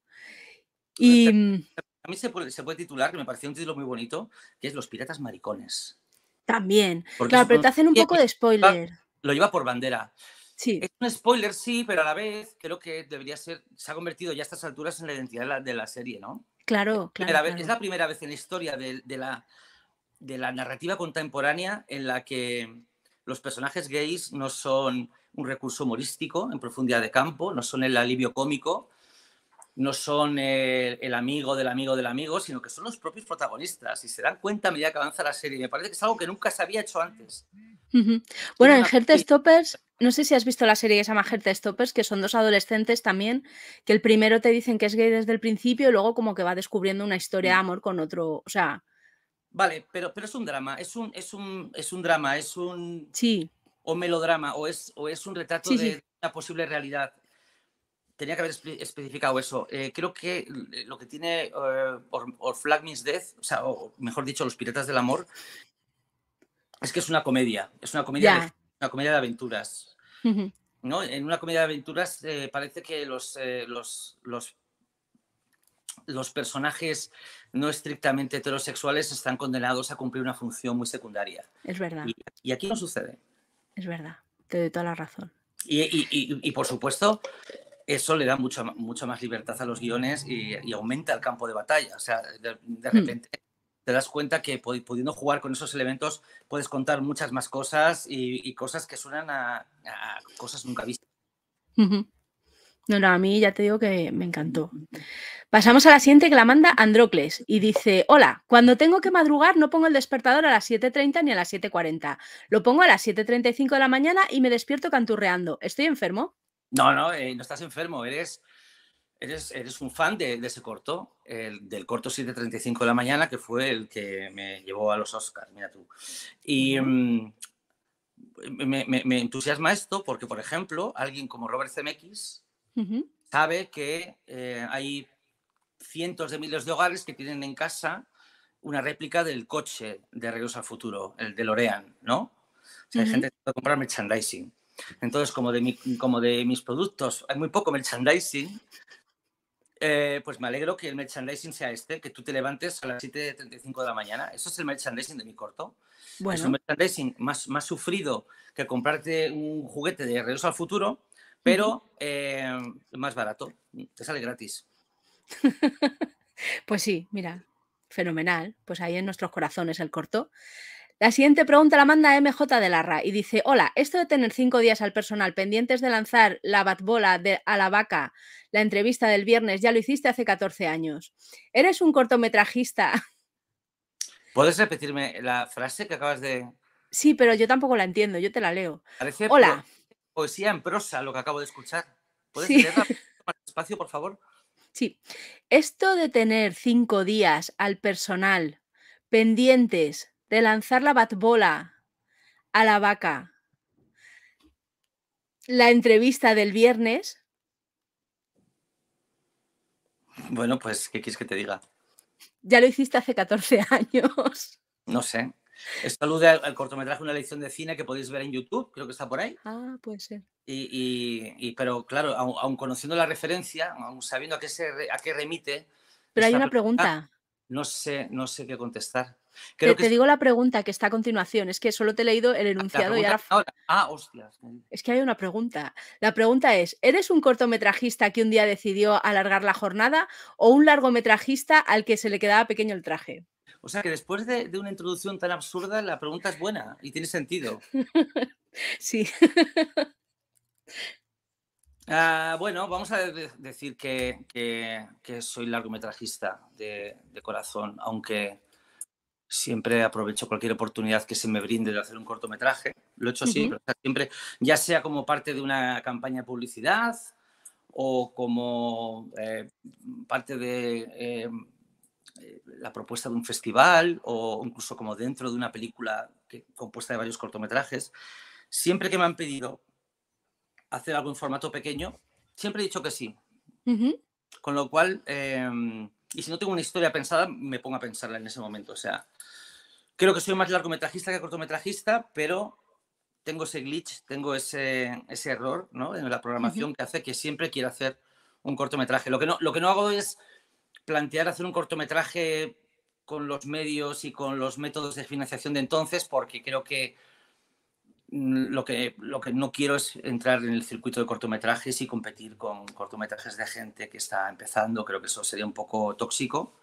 Y... A mí se puede, titular, que me pareció un título muy bonito, que es Los piratas maricones. También. claro, pero un... te hacen un poco de spoiler. Lo lleva por bandera. Sí. Es un spoiler, sí, pero a la vez creo que debería ser, se ha convertido ya a estas alturas en la identidad de la, serie, ¿no? Claro, claro, Es la primera vez en la historia de, la, de la narrativa contemporánea en la que los personajes gays no son un recurso humorístico en profundidad de campo, no son el alivio cómico, no son el, amigo del amigo del amigo, sino que son los propios protagonistas y se dan cuenta a medida que avanza la serie. Me parece que es algo que nunca se había hecho antes. Bueno, en Stoppers, no sé si has visto la serie que se llama Stoppers, que son dos adolescentes también, que el primero te dicen que es gay desde el principio y luego como que va descubriendo una historia de mm. amor con otro, o sea... Vale, pero, pero es un drama, es un, es un, drama, es un... Sí. O melodrama, o es, o un retrato de una posible realidad tenía que haber especificado eso. Eh, creo que lo que tiene eh, Or, Flag Means Death, o mejor dicho, Los Piratas del Amor, es que es una comedia, es una comedia, de, una comedia de aventuras. ¿No? En una comedia de aventuras eh, parece que los, los, personajes no estrictamente heterosexuales están condenados a cumplir una función muy secundaria. Es verdad. Y, aquí no sucede. Es verdad, te doy toda la razón. Y, y por supuesto, eso le da mucha, mucha más libertad a los guiones y, aumenta el campo de batalla. O sea, de, hmm. repente te das cuenta que pudiendo jugar con esos elementos puedes contar muchas más cosas y, cosas que suenan a, cosas nunca vistas. No, no, a mí ya te digo que me encantó. Pasamos a la siguiente que la manda Androcles y dice, hola, cuando tengo que madrugar no pongo el despertador a las 7.30 ni a las 7.40. Lo pongo a las 7.35 de la mañana y me despierto canturreando. ¿Estoy enfermo? No, no, eh, no estás enfermo, eres, eres, un fan de, ese corto, el, del corto 7.35 de la mañana, que fue el que me llevó a los Oscars, mira tú. Y mm, me, entusiasma esto porque, por ejemplo, alguien como Robert Zemeckis sabe que eh, hay cientos de miles de hogares que tienen en casa una réplica del coche de Regreso al Futuro, el de Lorean, ¿no? O sea, hay gente que puede comprar merchandising. Entonces, como de, mis productos hay muy poco merchandising, eh, pues me alegro que el merchandising sea este, que tú te levantes a las 7.35 de la mañana. Eso es el merchandising de mi corto. Es un merchandising más, más sufrido que comprarte un juguete de Regreso al Futuro, pero eh, más barato. Te sale gratis. pues sí, mira, fenomenal. Pues ahí en nuestros corazones el corto. La siguiente pregunta la manda MJ de Larra y dice: Hola, esto de tener cinco días al personal pendientes de lanzar la batbola de, a la vaca, la entrevista del viernes, ya lo hiciste hace 14 años. Eres un cortometrajista. ¿Puedes repetirme la frase que acabas de.? Sí, pero yo tampoco la entiendo, yo te la leo. Parece Hola. poesía en prosa lo que acabo de escuchar. ¿Puedes leerla más despacio, por favor? Sí. Esto de tener cinco días al personal pendientes de lanzar la batbola a la vaca, la entrevista del viernes. Bueno, pues, ¿qué quieres que te diga? Ya lo hiciste hace 14 años. No sé. Esto alude al, cortometraje Una lección de cine que podéis ver en YouTube, creo que está por ahí. Ah, puede ser. Y, pero claro, aun, conociendo la referencia, aun sabiendo a qué, a remite. Pero hay una pregunta. pregunta. No sé, no sé qué contestar te, digo la pregunta que está a continuación, es que solo te he leído el ah, enunciado y ahora... Ah, hostias. Es que hay una pregunta. La pregunta es, ¿eres un cortometrajista que un día decidió alargar la jornada o un largometrajista al que se le quedaba pequeño el traje? O sea que después de, una introducción tan absurda, la pregunta es buena y tiene sentido. sí. Ah, bueno, vamos a decir que, soy largometrajista de corazón, aunque siempre aprovecho cualquier oportunidad que se me brinde de hacer un cortometraje. Lo he hecho siempre, ya sea como parte de una campaña de publicidad o como eh, parte de eh, la propuesta de un festival o incluso como dentro de una película compuesta de varios cortometrajes. Siempre que me han pedido hacer algún formato pequeño, siempre he dicho que sí. Con lo cual, em, y si no tengo una historia pensada, me pongo a pensarla en ese momento. O sea, creo que soy más largometrajista que cortometrajista, pero tengo ese glitch, tengo ese, ese error ¿no? en la programación que hace que siempre quiera hacer un cortometraje. Lo que, no, lo que no hago es plantear hacer un cortometraje con los medios y con los métodos de financiación de entonces, porque creo que Mm, lo que, lo que no quiero es entrar en el circuito de cortometrajes y competir con cortometrajes de gente que está empezando. Creo que eso sería un poco tóxico.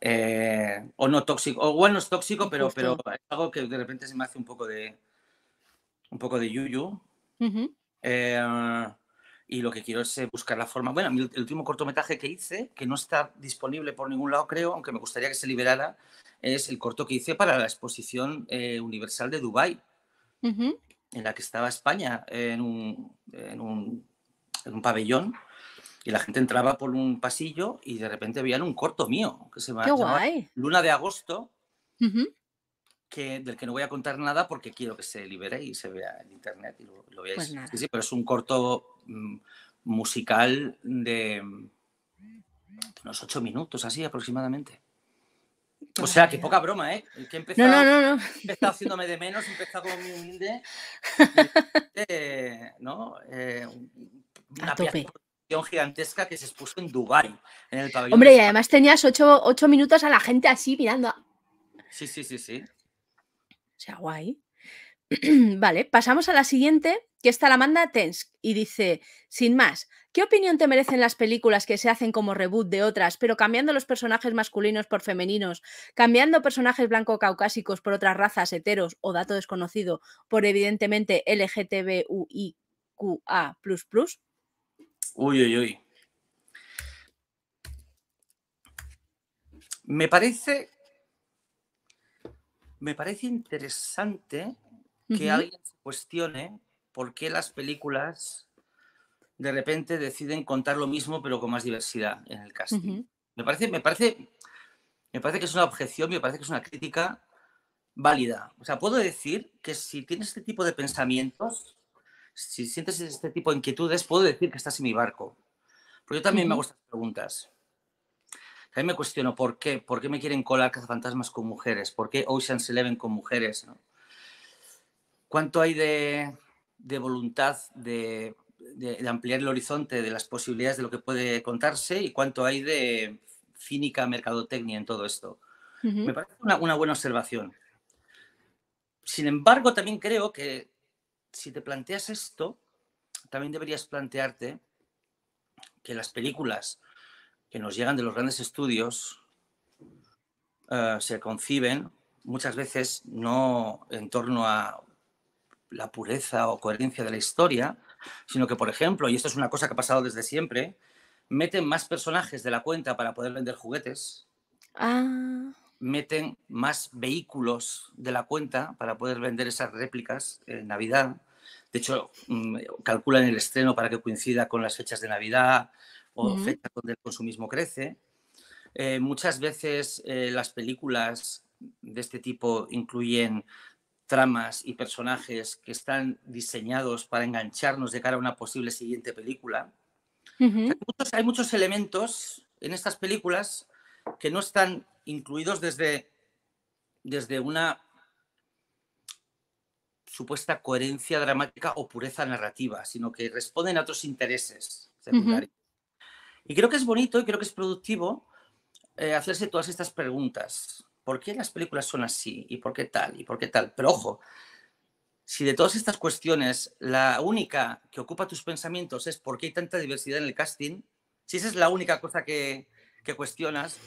Eh, o no tóxico. O bueno, es tóxico, pero, pero es algo que de repente se me hace un poco de. un poco de yuyu. Eh, y lo que quiero es eh, buscar la forma. Bueno, el último cortometraje que hice, que no está disponible por ningún lado, creo, aunque me gustaría que se liberara, es el corto que hice para la exposición universal de Dubái en la que estaba España en un, pabellón y la gente entraba por un pasillo y de repente veían un corto mío que se llama Luna de Agosto, que, del que no voy a contar nada porque quiero que se libere y se vea en internet y lo, veáis. Pues pero es un corto mm, musical de mm, unos ocho minutos así aproximadamente. O sea, que poca broma, ¿eh? El que empezó, no, no, no, no. haciéndome de menos, empezó como muy humilde. Eh, ¿No? Eh, una producción gigantesca que se expuso en Dubái, en el pabellón. Hombre, y además tenías ocho, ocho minutos a la gente así mirando. Sí, sí, sí, sí. O sea, guay. vale, pasamos a la siguiente que está la manda Tensk y dice, sin más, ¿qué opinión te merecen las películas que se hacen como reboot de otras, pero cambiando los personajes masculinos por femeninos, cambiando personajes blanco-caucásicos por otras razas, heteros o dato desconocido, por evidentemente LGTBIQA? Uy, uy, uy. Me parece. Me parece interesante que alguien se cuestione por qué las películas de repente deciden contar lo mismo pero con más diversidad en el casting. Me parece, me parece, me parece que es una objeción, me parece que es una crítica válida. O sea, puedo decir que si tienes este tipo de pensamientos, si sientes este tipo de inquietudes, puedo decir que estás en mi barco. Pero yo también me hago estas preguntas. A me cuestiono por qué, por qué me quieren colar cazafantasmas con mujeres, por qué Ocean's Eleven con mujeres. ¿Cuánto hay de, de voluntad de, ampliar el horizonte de las posibilidades de lo que puede contarse y cuánto hay de cínica mercadotecnia en todo esto. Me parece una, buena observación. Sin embargo, también creo que si te planteas esto, también deberías plantearte que las películas que nos llegan de los grandes estudios eh, se conciben muchas veces no en torno a la pureza o coherencia de la historia, sino que, por ejemplo, y esto es una cosa que ha pasado desde siempre, meten más personajes de la cuenta para poder vender juguetes. Ah. Meten más vehículos de la cuenta para poder vender esas réplicas en Navidad. De hecho, mm, calculan el estreno para que coincida con las fechas de Navidad o fechas donde el consumismo crece. Eh, muchas veces eh, las películas de este tipo incluyen tramas y personajes que están diseñados para engancharnos de cara a una posible siguiente película. hay, muchos, elementos en estas películas que no están incluidos desde, desde una supuesta coherencia dramática o pureza narrativa, sino que responden a otros intereses secundarios. Y creo que es bonito y creo que es productivo eh, hacerse todas estas preguntas. ¿por qué las películas son así? ¿Y por qué tal? ¿Y por qué tal? Pero ojo, si de todas estas cuestiones la única que ocupa tus pensamientos es por qué hay tanta diversidad en el casting, si esa es la única cosa que, cuestionas,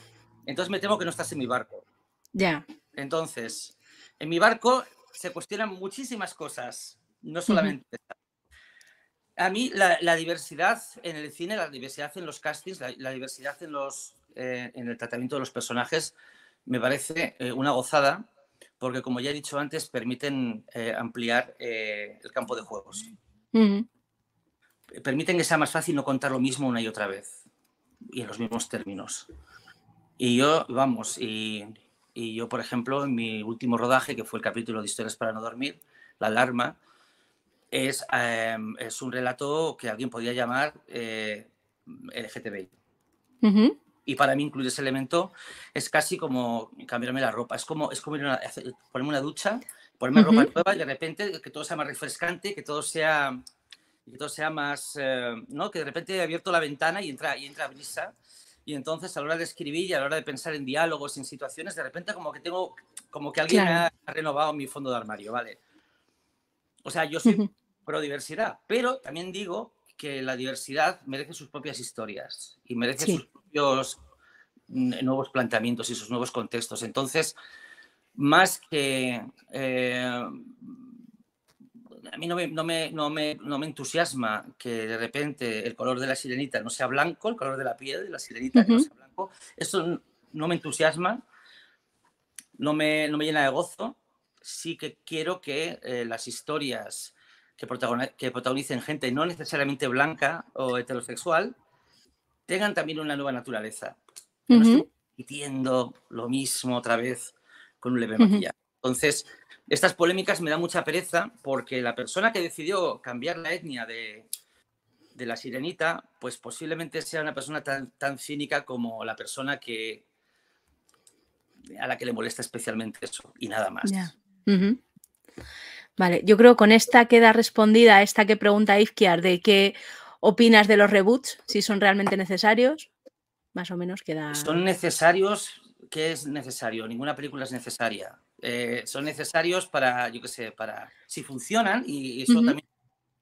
entonces me temo que no estás en mi barco. Ya. Entonces, en mi barco se cuestionan muchísimas cosas, no solamente. A mí la, diversidad en el cine, la diversidad en los castings, la, diversidad en, los, eh, en el tratamiento de los personajes, me parece eh, una gozada porque, como ya he dicho antes, permiten eh, ampliar eh, el campo de juegos. Permiten que sea más fácil no contar lo mismo una y otra vez y en los mismos términos. Y yo, vamos, y, yo, por ejemplo, en mi último rodaje, que fue el capítulo de Historias para no dormir, La alarma, es, em, es un relato que alguien podía llamar LGTBI y para mí incluir ese elemento es casi como cambiarme la ropa. Es como, es como ir a ponerme una ducha, ponerme ropa nueva y de repente que todo sea más refrescante, que todo sea, que todo sea más, eh, ¿no? Que de repente he abierto la ventana y entra, y entra brisa. Y entonces a la hora de escribir y a la hora de pensar en diálogos, en situaciones, de repente como que tengo, como que alguien ha renovado mi fondo de armario, ¿vale? O sea, yo soy pro diversidad, pero también digo que la diversidad merece sus propias historias y merece sus Mm, nuevos, planteamientos y sus nuevos contextos. Entonces, más que... Eh, a mí no me, me, no, me, entusiasma que de repente el color de la sirenita no sea blanco, el color de la piel de la sirenita no sea blanco. Eso no me entusiasma, no me, llena de gozo. Sí que quiero que eh, las historias que, que, protagonicen gente no necesariamente blanca o heterosexual tengan también una nueva naturaleza. No estoy repitiendo lo mismo otra vez con un leve maquillaje. Entonces, estas polémicas me dan mucha pereza porque la persona que decidió cambiar la etnia de, de la sirenita, pues posiblemente sea una persona tan, cínica como la persona que a la que le molesta especialmente eso y nada más. Vale, yo creo que con esta queda respondida esta que pregunta Ifkiar de que ¿Opinas de los reboots? Si son realmente necesarios, más o menos queda. Son necesarios. ¿Qué es necesario? Ninguna película es necesaria. Eh, son necesarios para, yo qué sé, para. Si funcionan, y eso también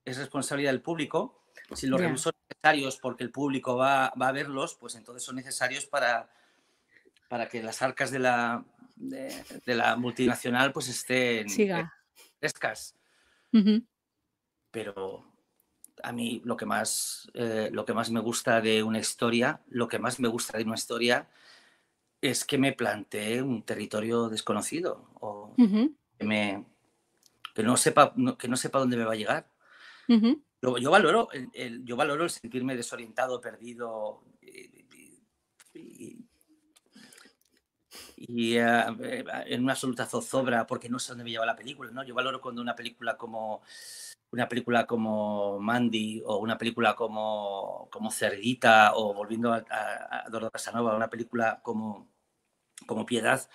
es responsabilidad del público, si los reboots son necesarios porque el público va, a verlos, pues entonces son necesarios para, para que las arcas de la, de, la multinacional pues estén Siga. frescas. Pero a mí lo que más, eh, lo que más me gusta de una historia, lo que más me gusta de una historia es que me plantee un territorio desconocido o que, no sepa, que no sepa dónde me va a llegar. yo, valoro el, yo valoro sentirme desorientado, perdido. Eh, y, eh, en una absoluta zozobra porque no sé dónde me lleva la película, ¿no? Yo valoro cuando una película como una película como Mandy o una película como, como Cerguita o volviendo a, a, Casanova, una película como, como Piedad,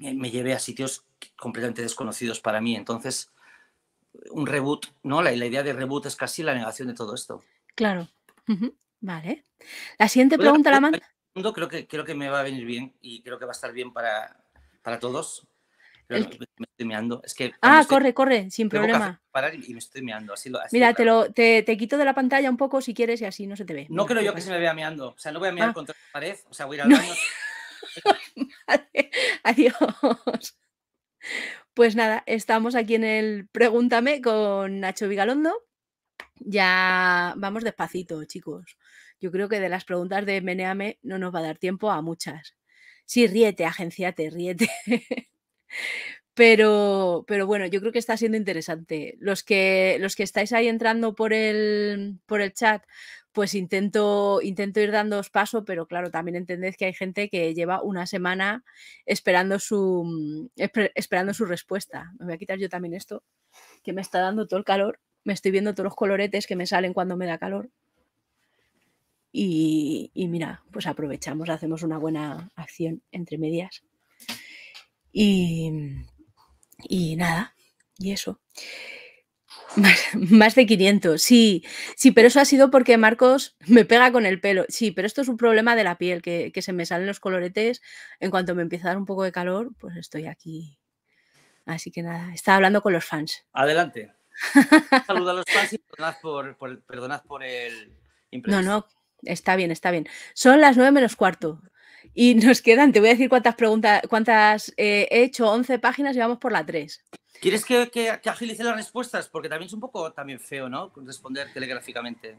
eh, me llevé a sitios completamente desconocidos para mí. Entonces, un reboot, ¿no? La, la idea de reboot es casi la negación de todo esto. Claro. Vale. La siguiente pregunta la manda. Creo que, creo que me va a venir bien y creo que va a estar bien para, para todos ah, corre, corre, sin problema. Mira, te, quito de la pantalla un poco si quieres y así no se te ve. No creo yo que se me vea meando. O sea, no voy a mirar ah. contra la pared. O sea, voy a ir al Adiós. Pues nada, estamos aquí en el Pregúntame con Nacho Vigalondo. Ya vamos despacito, chicos. Yo creo que de las preguntas de Meneame no nos va a dar tiempo a muchas. Sí, ríete, agenciate, ríete. Pero, pero bueno, yo creo que está siendo interesante. Los que, los que estáis ahí entrando por el, por el chat, pues intento, intento ir dándoos paso, pero claro, también entendéis que hay gente que lleva una semana esperando su, mm, esperando su respuesta. Me voy a quitar yo también esto, que me está dando todo el calor. Me estoy viendo todos los coloretes que me salen cuando me da calor. Y, y mira, pues aprovechamos, hacemos una buena acción entre medias. Y, nada, y eso. Más, de 500, sí, sí, pero eso ha sido porque Marcos me pega con el pelo. Sí, pero esto es un problema de la piel, que, se me salen los coloretes. En cuanto me empieza a dar un poco de calor, pues estoy aquí. Así que nada, estaba hablando con los fans. Adelante. Saluda a los fans y perdonad por, el... No, no, está bien, está bien. Son las 9 menos cuarto. Y nos quedan, te voy a decir cuántas preguntas, cuántas eh, he hecho, 11 páginas y vamos por la 3. ¿Quieres que, agilice las respuestas? Porque también es un poco también feo, ¿no? Responder telegráficamente.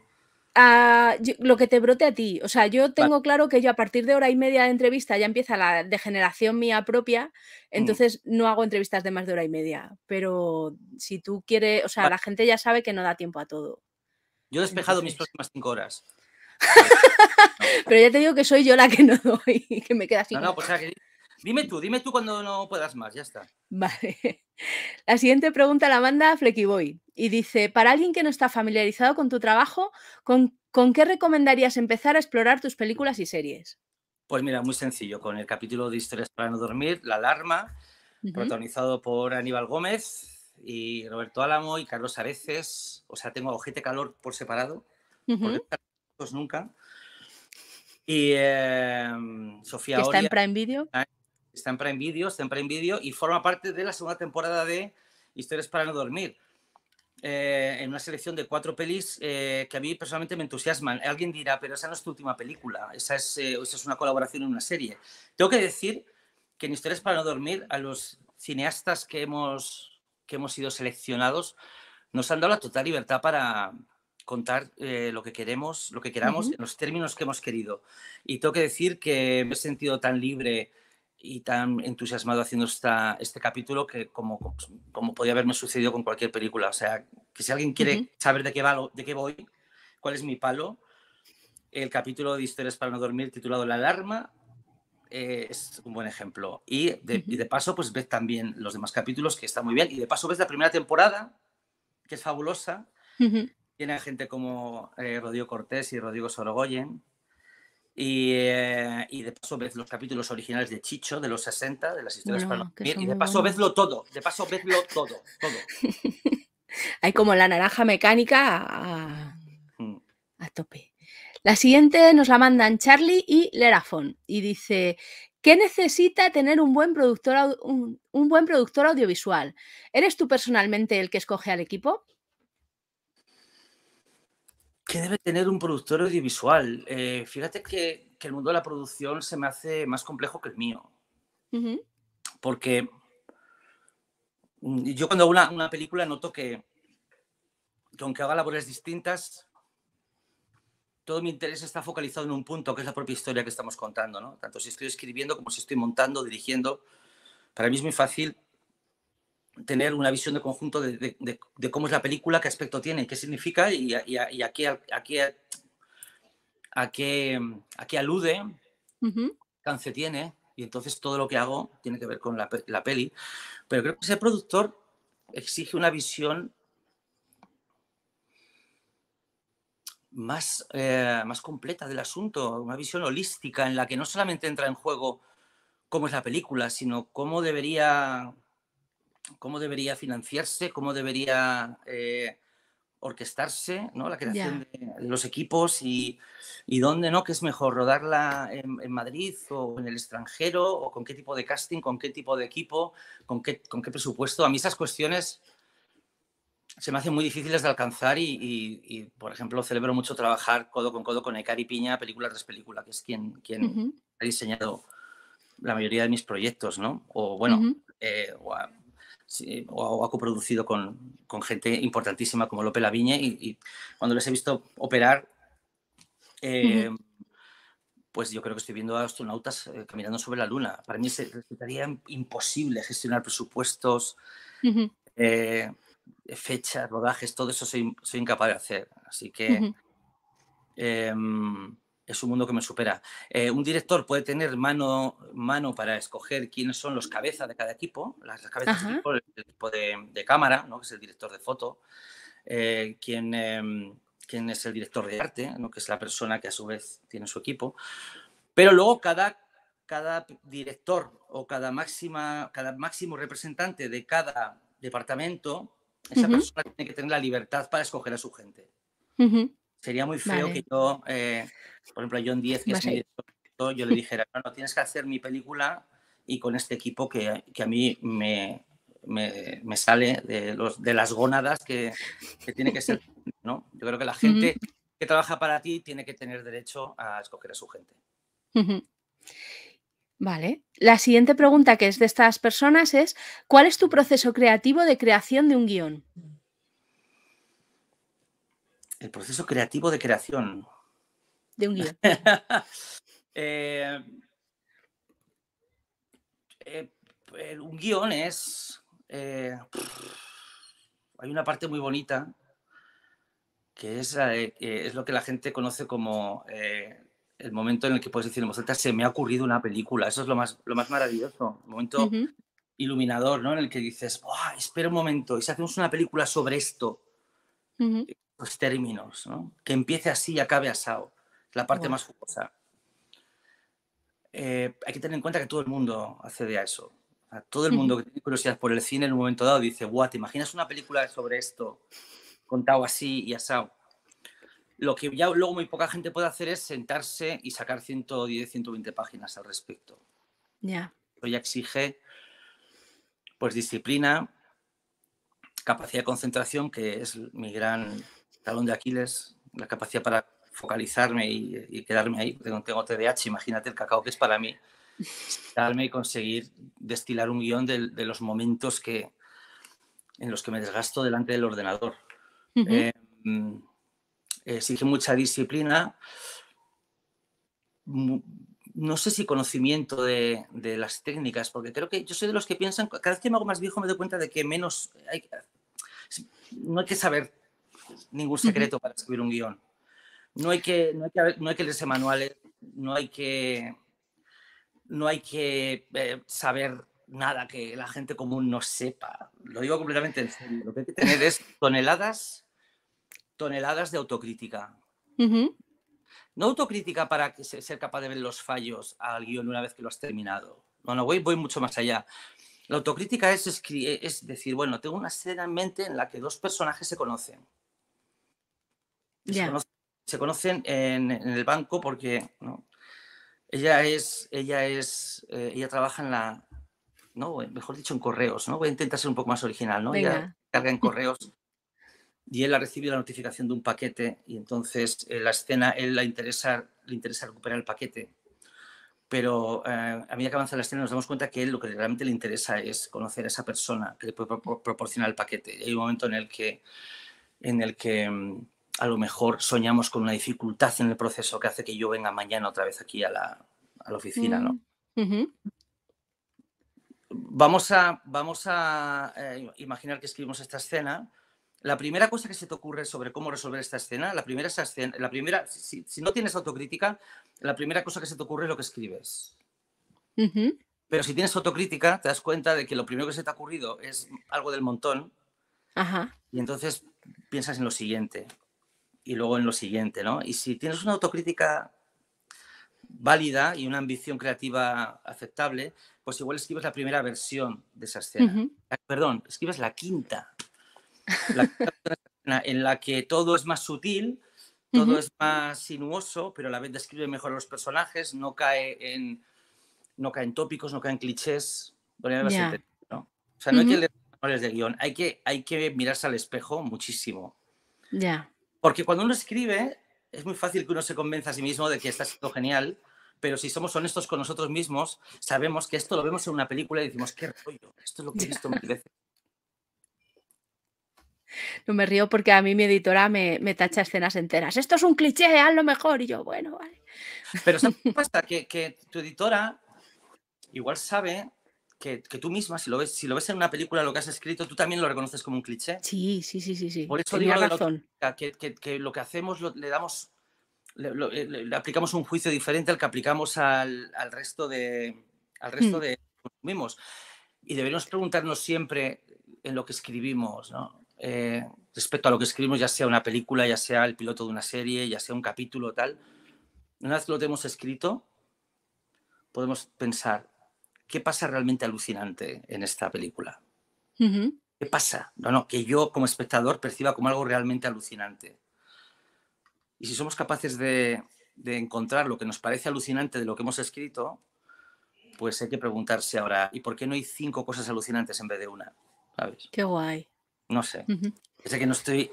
Ah, lo que te brote a ti. O sea, yo tengo claro que yo a partir de hora y media de entrevista ya empieza la degeneración mía propia, mm. entonces no hago entrevistas de más de hora y media. Pero si tú quieres, o sea, la gente ya sabe que no da tiempo a todo. Yo he despejado mis próximas cinco horas. Pero ya te digo que soy yo la que no doy, que me queda así. No, no, pues dime tú, dime tú cuando no puedas más, ya está. Vale. La siguiente pregunta la manda Flequiboy y dice, para alguien que no está familiarizado con tu trabajo, ¿con, qué recomendarías empezar a explorar tus películas y series? Pues mira, muy sencillo, con el capítulo de Historias para no dormir, La alarma, protagonizado por Aníbal Gómez y Roberto Álamo y Carlos Areces, o sea, tengo ojete calor por separado nunca. Y em, Sofía ¿Está en Prime Video? Está en Prime Video, está en Prime Video y forma parte de la segunda temporada de Historias para no dormir. Eh, en una selección de cuatro pelis eh, que a mí personalmente me entusiasman. Alguien dirá, pero esa no es tu última película, esa es, esa eh, es una colaboración en una serie. Tengo que decir que en Historias para no dormir, a los cineastas que hemos, que hemos sido seleccionados, nos han dado la total libertad para, contar eh, lo que queremos, lo que queramos, en los términos que hemos querido. Y tengo que decir que me he sentido tan libre y tan entusiasmado haciendo esta, este capítulo que como, como podía haberme sucedido con cualquier película. O sea, que si alguien quiere saber de qué, va, de qué voy, cuál es mi palo, el capítulo de Historias para no dormir titulado La alarma eh, es un buen ejemplo. Y de, paso, pues ves también los demás capítulos que está muy bien. Y de paso ves la primera temporada, que es fabulosa. Tiene gente como eh, Rodrigo Cortés y Rodrigo Sorogoyen. Eh, y, de paso ves los capítulos originales de Chicho de los 60, de las historias Y de paso veslo todo, de paso veslo todo, Hay como la naranja mecánica mm. a, tope. La siguiente nos la mandan Charlie y Lerafon y dice, ¿qué necesita tener un buen, productor, un buen productor audiovisual? ¿Eres tú personalmente el que escoge al equipo? que debe tener un productor audiovisual? Eh, fíjate que, que, el mundo de la producción se me hace más complejo que el mío. Porque mm, yo cuando hago una, una película noto que, que, aunque haga labores distintas, todo mi interés está focalizado en un punto, que es la propia historia que estamos contando, ¿no? Tanto si estoy escribiendo como si estoy montando, dirigiendo. Para mí es muy fácil tener una visión de conjunto de, cómo es la película, qué aspecto tiene, qué significa y, a, qué, a, qué, alude, alcance tiene. Y entonces todo lo que hago tiene que ver con la, peli. Pero creo que ese productor exige una visión más, eh, más completa del asunto, una visión holística en la que no solamente entra en juego cómo es la película, sino cómo debería cómo debería financiarse, cómo debería eh, orquestarse, ¿no? La creación de, los equipos y, dónde, ¿no? ¿Qué es mejor, rodarla en, Madrid o en el extranjero? ¿O con qué tipo de casting, con qué tipo de equipo, con qué, con qué presupuesto? A mí esas cuestiones se me hacen muy difíciles de alcanzar y, por ejemplo, celebro mucho trabajar codo con codo con Ecari Piña, película tras película, que es quien, quien ha diseñado la mayoría de mis proyectos, ¿no? O bueno, o, ha coproducido con, gente importantísima como Lope Laviñe y, cuando les he visto operar, eh, pues yo creo que estoy viendo a astronautas eh, caminando sobre la luna. Para mí se resultaría imposible gestionar presupuestos, eh, fechas, rodajes, todo eso soy, incapaz de hacer. Así que es un mundo que me supera. Eh, un director puede tener mano, mano para escoger quiénes son los cabezas de cada equipo, las, cabezas equipo, el, de, cámara, ¿no? que es el director de foto, eh, em, quién es el director de arte, ¿no? que es la persona que a su vez tiene su equipo. Pero luego cada, cada director o cada, máxima, cada máximo representante de cada departamento, esa persona tiene que tener la libertad para escoger a su gente. Sería muy feo que yo, eh, por ejemplo, John Diez, que es mi director, yo le dijera, no, no, tienes que hacer mi película y con este equipo que, a mí me, sale de, los, de las gónadas que, tiene que ser. Yo creo que la gente que trabaja para ti tiene que tener derecho a escoger a su gente. Vale. La siguiente pregunta que es de estas personas es, ¿cuál es tu proceso creativo de creación de un guión? El proceso creativo de creación. De un guión. Eh, eh, un guión es... Eh, hay una parte muy bonita que es, lo que la gente conoce como el momento en el que puedes decir se me ha ocurrido una película. Eso es lo más, maravilloso. Un momento iluminador, ¿no? En el que dices, Buah, espera un momento, y si hacemos una película sobre esto, pues, términos, que empiece así y acabe asado, la parte más jugosa. Eh, hay que tener en cuenta que todo el mundo accede a eso. a todo el mundo que tiene curiosidad por el cine en un momento dado dice, guau, ¿te imaginas una película sobre esto contado así y asado? Lo que ya luego muy poca gente puede hacer es sentarse y sacar 110, 120 páginas al respecto. Ya. ya exige pues disciplina, capacidad de concentración, que es mi gran talón de Aquiles, la capacidad para focalizarme y, quedarme ahí. Tengo, tengo TDAH, imagínate el cacao que es para mí. Darme y conseguir destilar un guión de, los momentos que, en los que me desgasto delante del ordenador. Eh, mm, exige mucha disciplina. No sé si conocimiento de, las técnicas, porque creo que yo soy de los que piensan, cada vez que me hago más viejo me doy cuenta de que menos no hay que saber ningún secreto para escribir un guión. No hay que, no hay que, no leerse manuales, no hay que, no hay que eh, saber nada que la gente común no sepa. Lo digo completamente en serio. Lo que hay que tener es toneladas, toneladas de autocrítica. No autocrítica para ser capaz de ver los fallos al guión una vez que lo has terminado. No, voy, mucho más allá. La autocrítica es, es, es decir, bueno, tengo una escena en mente en la que dos personajes se conocen. Se, conocen, en, el banco porque ¿no? ella es, ella es, eh, ella trabaja en la, no, eh, mejor dicho, en correos, ¿no? Voy a intentar ser un poco más original, ¿no? Ella carga en correos y él ha recibido la notificación de un paquete y entonces eh, la escena, él la interesa, le interesa recuperar el paquete. Pero a medida que avanza la escena nos damos cuenta que él lo que realmente le interesa es conocer a esa persona que le puede proporcionar el paquete. Y hay un momento en el que, en el que mm, a lo mejor soñamos con una dificultad en el proceso que hace que yo venga mañana otra vez aquí a la, oficina, ¿no? Mm, vamos a, vamos a eh, imaginar que escribimos esta escena. La primera cosa que se te ocurre sobre cómo resolver esta escena, la primera, la primera si, no tienes autocrítica, la primera cosa que se te ocurre es lo que escribes. Pero si tienes autocrítica, te das cuenta de que lo primero que se te ha ocurrido es algo del montón. Y entonces piensas en lo siguiente, y luego en lo siguiente, ¿no? Y si tienes una autocrítica válida y una ambición creativa aceptable, pues igual escribes la primera versión de esa escena. Perdón, escribes la quinta. La quinta en la que todo es más sutil, todo es más sinuoso, pero a la vez describe mejor los personajes, no cae en, no cae tópicos, no cae en clichés. O sea, no hay que leer de guión, hay que, hay que mirarse al espejo muchísimo. Ya. Porque cuando uno escribe, es muy fácil que uno se convenza a sí mismo de que está siendo genial, pero si somos honestos con nosotros mismos, sabemos que esto lo vemos en una película y decimos, qué rollo, esto es lo que he visto mil No me río porque a mí mi editora me, tacha escenas enteras. Esto es un cliché, lo mejor. Y yo, bueno, vale. Pero ¿sabes pasa? que tu editora igual sabe que, tú misma, si lo, ves, si lo ves en una película, lo que has escrito, tú también lo reconoces como un cliché. Sí, sí, sí, sí. Por eso digo razón. que, lo que hacemos le damos, le, aplicamos un juicio diferente al que aplicamos al, al resto de al resto hmm. de consumimos. Y debemos preguntarnos siempre en lo que escribimos, ¿no? Eh, respecto a lo que escribimos, ya sea una película, ya sea el piloto de una serie, ya sea un capítulo, tal. Una vez que lo tenemos escrito, podemos pensar, ¿qué pasa realmente alucinante en esta película? ¿Qué pasa? No, que yo como espectador perciba como algo realmente alucinante. Y si somos capaces de, encontrar lo que nos parece alucinante de lo que hemos escrito, pues hay que preguntarse ahora, ¿y por qué no hay cinco cosas alucinantes en vez de una? ¿Sabes? Qué guay. No sé. Sé que no estoy,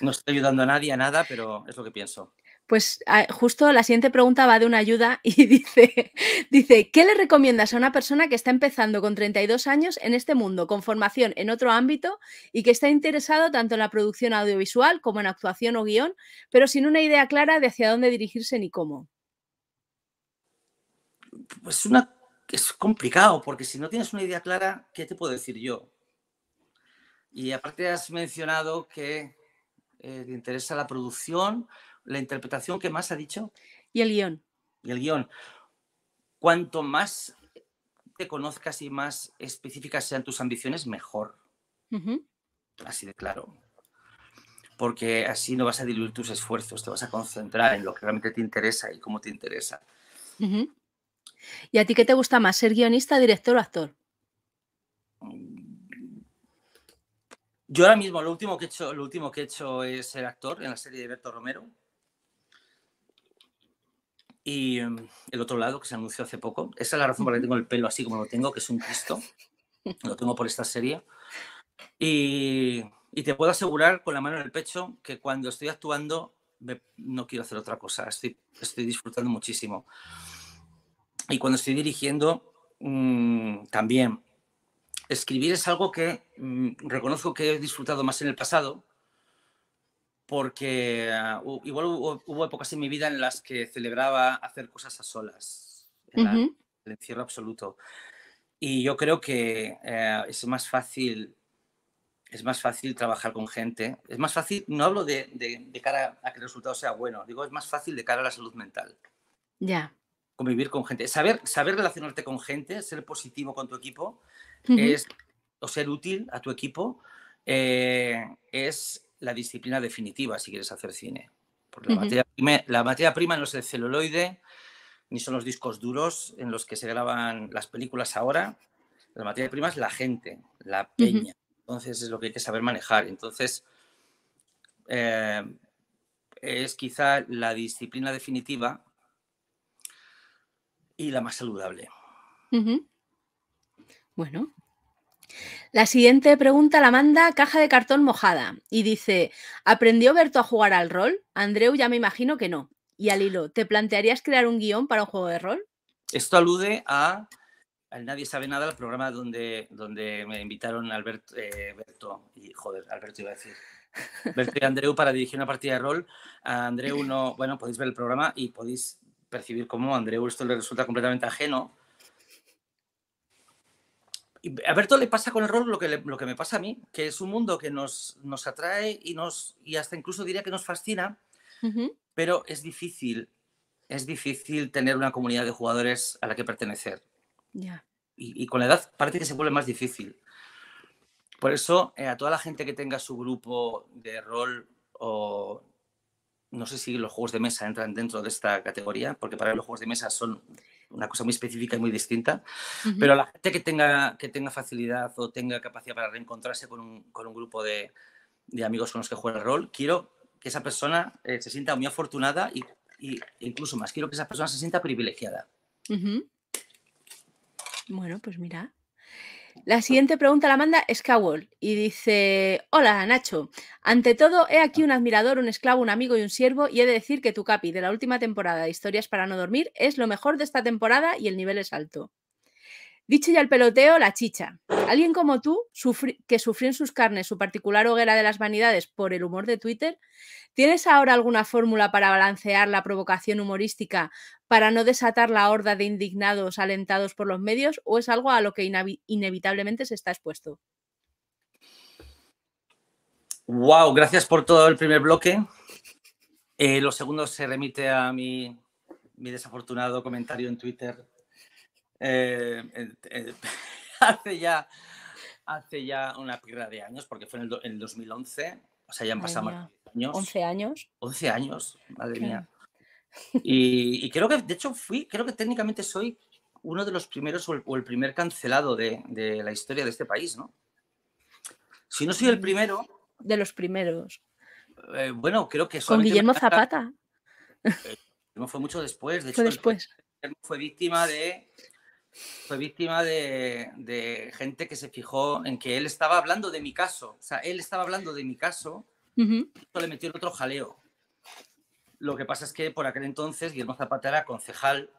no estoy ayudando a nadie a nada, pero es lo que pienso. Pues ah, justo la siguiente pregunta va de una ayuda y dice, dice, ¿qué le recomiendas a una persona que está empezando con 32 años en este mundo, con formación en otro ámbito y que está interesado tanto en la producción audiovisual como en actuación o guión, pero sin una idea clara de hacia dónde dirigirse ni cómo? Pues una, es complicado, porque si no tienes una idea clara, ¿qué te puedo decir yo? Y aparte has mencionado que te eh, interesa la producción, la interpretación que más ha dicho. Y el guión. Y el guión. Cuanto más te conozcas y más específicas sean tus ambiciones, mejor. Así de claro. Porque así no vas a diluir tus esfuerzos, te vas a concentrar en lo que realmente te interesa y cómo te interesa. ¿Y a ti qué te gusta más, ser guionista, director o actor? Yo ahora mismo lo último que he hecho, lo último que he hecho es ser actor en la serie de Berto Romero. Y em, el otro lado, que se anunció hace poco, esa es la razón por la que tengo el pelo así como lo tengo, que es un Cristo. Lo tengo por esta serie. Y, te puedo asegurar con la mano en el pecho que cuando estoy actuando no quiero hacer otra cosa. Estoy, disfrutando muchísimo. Y cuando estoy dirigiendo, mm, también. Escribir es algo que mm, reconozco que he disfrutado más en el pasado, porque ah, igual hubo, épocas en mi vida en las que celebraba hacer cosas a solas, el encierro absoluto. Y yo creo que eh, es más fácil es más fácil trabajar con gente. Es más fácil, no hablo de, cara a que el resultado sea bueno, digo, es más fácil de cara a la salud mental. Ya. Convivir con gente. Saber, saber relacionarte con gente, ser positivo con tu equipo, es, o ser útil a tu equipo, eh, es la disciplina definitiva si quieres hacer cine. Porque la, materia prima, la materia prima no es el celuloide, ni son los discos duros en los que se graban las películas ahora. La materia prima es la gente, la peña. Entonces es lo que hay que saber manejar. Entonces eh, es quizá la disciplina definitiva y la más saludable. Bueno, la siguiente pregunta la manda Caja de Cartón Mojada y dice: ¿Aprendió Berto a jugar al rol? Andreu ya me imagino que no. Y al hilo, ¿te plantearías crear un guión para un juego de rol? Esto alude a, Nadie sabe nada, el programa donde, donde me invitaron Alberto, eh, y joder, Alberto iba a decir. Berto y Andreu para dirigir una partida de rol. A Andreu no, bueno, podéis ver el programa y podéis percibir cómo a Andreu esto le resulta completamente ajeno a Berto le pasa con el rol lo que, lo que me pasa a mí, que es un mundo que nos, nos atrae y, nos, y hasta incluso diría que nos fascina, pero es difícil, es difícil tener una comunidad de jugadores a la que pertenecer. Y, con la edad parece que se vuelve más difícil. Por eso, eh, a toda la gente que tenga su grupo de rol o no sé si los juegos de mesa entran dentro de esta categoría, porque para mí los juegos de mesa son una cosa muy específica y muy distinta, pero la gente que tenga, que tenga facilidad o tenga capacidad para reencontrarse con un, grupo de, amigos con los que juega el rol, quiero que esa persona eh, se sienta muy afortunada y, incluso más, quiero que esa persona se sienta privilegiada. Bueno, pues mira, la siguiente pregunta la manda Skawol y dice: Hola Nacho, ante todo, he aquí un admirador, un esclavo, un amigo y un siervo, y he de decir que tu capi de la última temporada de Historias para no dormir es lo mejor de esta temporada y el nivel es alto. Dicho ya el peloteo, la chicha. Alguien como tú, que sufrió en sus carnes su particular hoguera de las vanidades por el humor de Twitter, ¿tienes ahora alguna fórmula para balancear la provocación humorística para no desatar la horda de indignados alentados por los medios o es algo a lo que inevitablemente se está expuesto? Wow, gracias por todo el primer bloque. Eh, lo segundo se remite a mi desafortunado comentario en Twitter eh, eh, hace, ya, hace ya una pila de años, porque fue en el, 2011, o sea, ya han pasado años. 11 años. 11 años, madre mía. Y, creo que, de hecho, fui, creo que técnicamente soy uno de los primeros o el, primer cancelado de, la historia de este país, ¿no? Si no soy el mm. primero. De los primeros. Eh, bueno, creo que. Con Guillermo Zapata. no fue mucho después. De hecho, fue víctima de fue víctima de, gente que se fijó en que él estaba hablando de mi caso. O sea, él estaba hablando de mi caso y le metió otro jaleo. Lo que pasa es que por aquel entonces Guillermo Zapata era concejal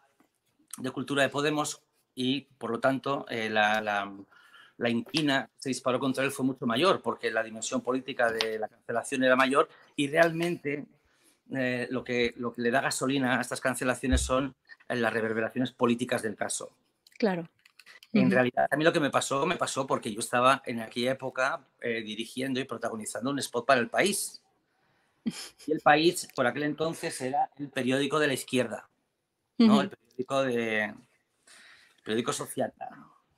de Cultura de Podemos y, por lo tanto, eh, la, la, inquina se disparó contra él fue mucho mayor porque la dimensión política de la cancelación era mayor y realmente eh, lo que le da gasolina a estas cancelaciones son las reverberaciones políticas del caso. Claro. En realidad, a mí lo que me pasó, me pasó porque yo estaba en aquella época eh, dirigiendo y protagonizando un spot para El País. Y El País, por aquel entonces, era el periódico de la izquierda, ¿no? El periódico de... periódico social.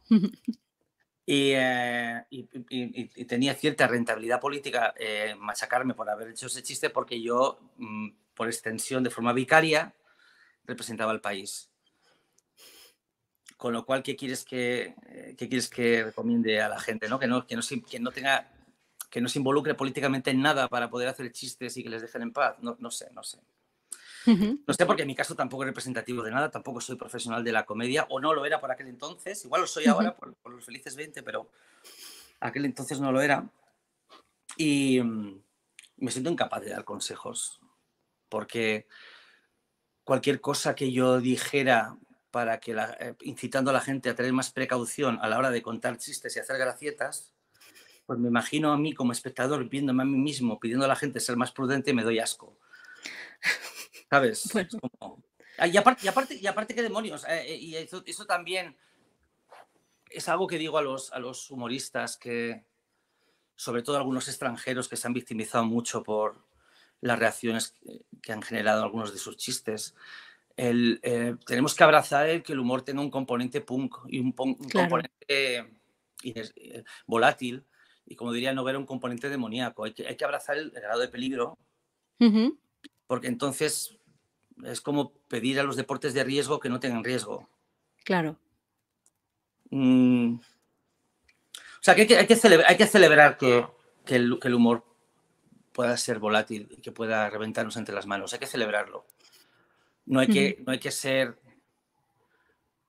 Eh, y, tenía cierta rentabilidad política eh, machacarme por haber hecho ese chiste porque yo, mm, por extensión, de forma vicaria, representaba al país. Con lo cual, ¿qué quieres que, eh, ¿qué quieres que recomiende a la gente? ¿no? Que, no, que, no, no tenga que no se involucre políticamente en nada para poder hacer chistes y que les dejen en paz. No, no sé, no sé. No sé, porque en mi caso tampoco es representativo de nada, tampoco soy profesional de la comedia, o no lo era por aquel entonces, igual lo soy ahora por, los felices 20, pero aquel entonces no lo era. Y mm, me siento incapaz de dar consejos, porque cualquier cosa que yo dijera para que la, eh, incitando a la gente a tener más precaución a la hora de contar chistes y hacer gracietas, pues me imagino a mí como espectador viéndome a mí mismo pidiendo a la gente ser más prudente y me doy asco. ¿Sabes? Ah, y, aparte, y, aparte, y aparte, qué demonios. Eh, eh, y eso, eso, también es algo que digo a los, a los humoristas que, sobre todo algunos extranjeros que se han victimizado mucho por las reacciones que han generado algunos de sus chistes eh, tenemos que abrazar el que el humor tenga un componente punk y un, componente eh, volátil y como diría no ver un componente demoníaco. Hay que, abrazar el, grado de peligro porque entonces es como pedir a los deportes de riesgo que no tengan riesgo. Claro. Mm. O sea, que hay que, celebrar que, el, que el humor pueda ser volátil y que pueda reventarnos entre las manos. Hay que celebrarlo. No hay que, no hay que ser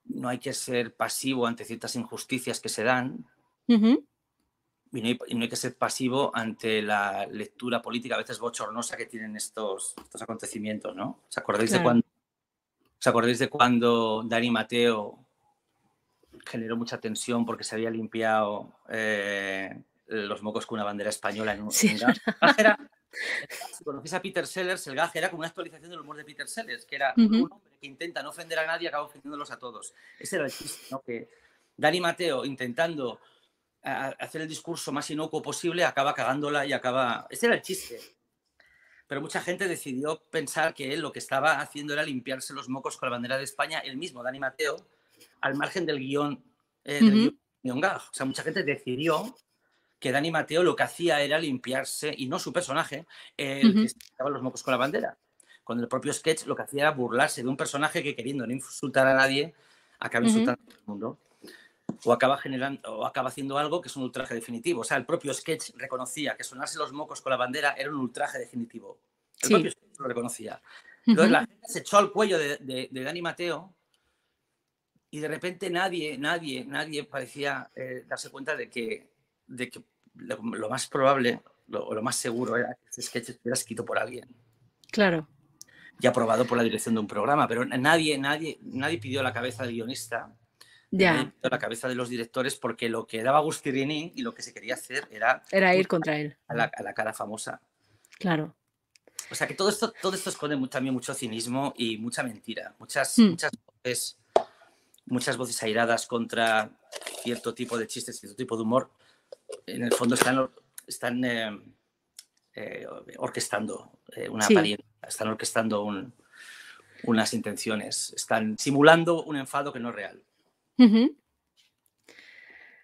no hay que ser pasivo ante ciertas injusticias que se dan y, no hay, que ser pasivo ante la lectura política a veces bochornosa que tienen estos, acontecimientos, ¿no? ¿Os acordáis, de cuando, ¿Os de Dani Mateo generó mucha tensión porque se había limpiado eh, los mocos con una bandera española en un... Sí. Si conocéis a Peter Sellers, el gag era como una actualización del humor de Peter Sellers, que era un hombre que intenta no ofender a nadie y acaba ofendiéndolos a todos. Ese era el chiste, ¿no? Que Dani Mateo intentando hacer el discurso más inocuo posible acaba cagándola y acaba... Ese era el chiste. Pero mucha gente decidió pensar que él lo que estaba haciendo era limpiarse los mocos con la bandera de España, el mismo, Dani Mateo, al margen del guión, eh, guión O sea, mucha gente decidió que Dani Mateo lo que hacía era limpiarse, y no su personaje, el estaba los mocos con la bandera. Con el propio sketch lo que hacía era burlarse de un personaje que queriendo no insultar a nadie, acaba insultando a todo el mundo. O acaba, generando, o acaba haciendo algo que es un ultraje definitivo. O sea, el propio sketch reconocía que sonarse los mocos con la bandera era un ultraje definitivo. El propio sketch lo reconocía. Entonces la gente se echó al cuello de, Dani Mateo y de repente nadie, nadie, nadie parecía eh, darse cuenta de que, de que lo, más probable lo, o lo más seguro era que ese sketch estuviera escrito por alguien. Claro. Y aprobado por la dirección de un programa, pero nadie, nadie, nadie pidió la cabeza del guionista, ya. la cabeza de los directores, porque lo que daba Gusti Rini y lo que se quería hacer era... Era ir contra él. A la, cara famosa. Claro. O sea que todo esto, todo esto esconde también mucho cinismo y mucha mentira, muchas, hmm. muchas voces muchas voces airadas contra cierto tipo de chistes, cierto tipo de humor, en el fondo están, están eh, eh, orquestando eh, una apariencia, están orquestando unas intenciones, están simulando un enfado que no es real.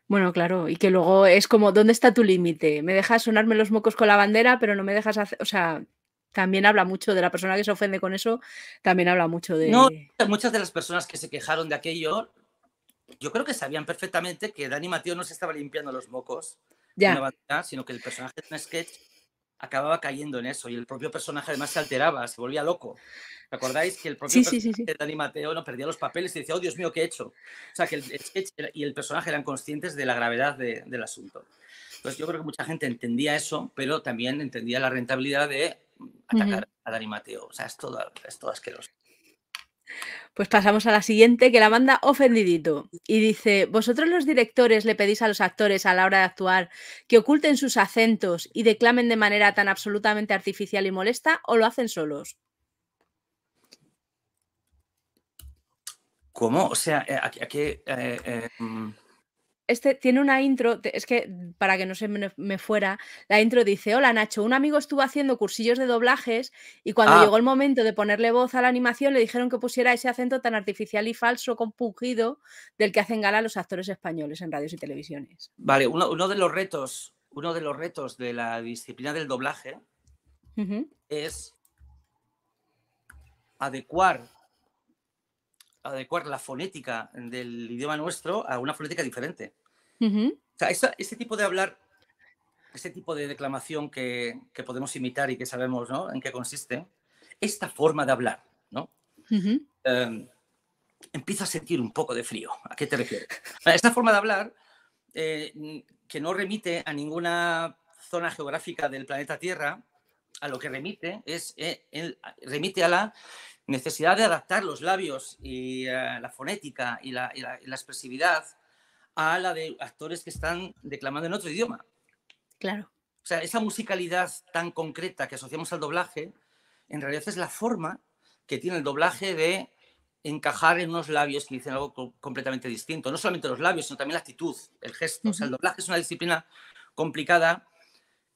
Bueno, claro, y que luego es como, ¿dónde está tu límite? Me dejas sonarme los mocos con la bandera, pero no me dejas hacer, o sea, también habla mucho de la persona que se ofende con eso, también habla mucho de... No, muchas de las personas que se quejaron de aquello yo creo que sabían perfectamente que Dani Mateo no se estaba limpiando los mocos, ya. Bandera, sino que el personaje de un sketch acababa cayendo en eso y el propio personaje además se alteraba, se volvía loco. ¿Recordáis que el propio de Dani Mateo no perdía los papeles y decía, oh Dios mío, ¿qué he hecho? O sea, que el sketch y el personaje eran conscientes de la gravedad del asunto. Entonces yo creo que mucha gente entendía eso, pero también entendía la rentabilidad de atacar a Dani Mateo. O sea, es todo, es todo asqueroso. Pues pasamos a la siguiente que la manda ofendidito y dice, ¿vosotros los directores le pedís a los actores a la hora de actuar que oculten sus acentos y declamen de manera tan absolutamente artificial y molesta o lo hacen solos? ¿Cómo? O sea, eh, aquí... Eh, em, este tiene una intro, es que mm, para que no se me, fuera, la intro dice, hola Nacho, un amigo estuvo haciendo cursillos de doblajes y cuando ah. llegó el momento de ponerle voz a la animación le dijeron que pusiera ese acento tan artificial y falso, compungido, del que hacen gala los actores españoles en radios y televisiones. Vale, uno, de los retos, uno de los retos de la disciplina del doblaje es adecuar adecuar la fonética del idioma nuestro a una fonética diferente. O sea, este tipo de hablar, este tipo de declamación que, podemos imitar y que sabemos en qué consiste, esta forma de hablar, ¿no? Em, a sentir un poco de frío. ¿A qué te refieres? Esta forma de hablar, eh, que no remite a ninguna zona geográfica del planeta Tierra, a lo que remite es eh, remite a la necesidad de adaptar los labios y eh, la fonética y la, expresividad a la de actores que están declamando en otro idioma. Claro. O sea, esa musicalidad tan concreta que asociamos al doblaje, en realidad es la forma que tiene el doblaje de encajar en unos labios que dicen algo completamente distinto. No solamente los labios, sino también la actitud, el gesto. O sea, el doblaje es una disciplina complicada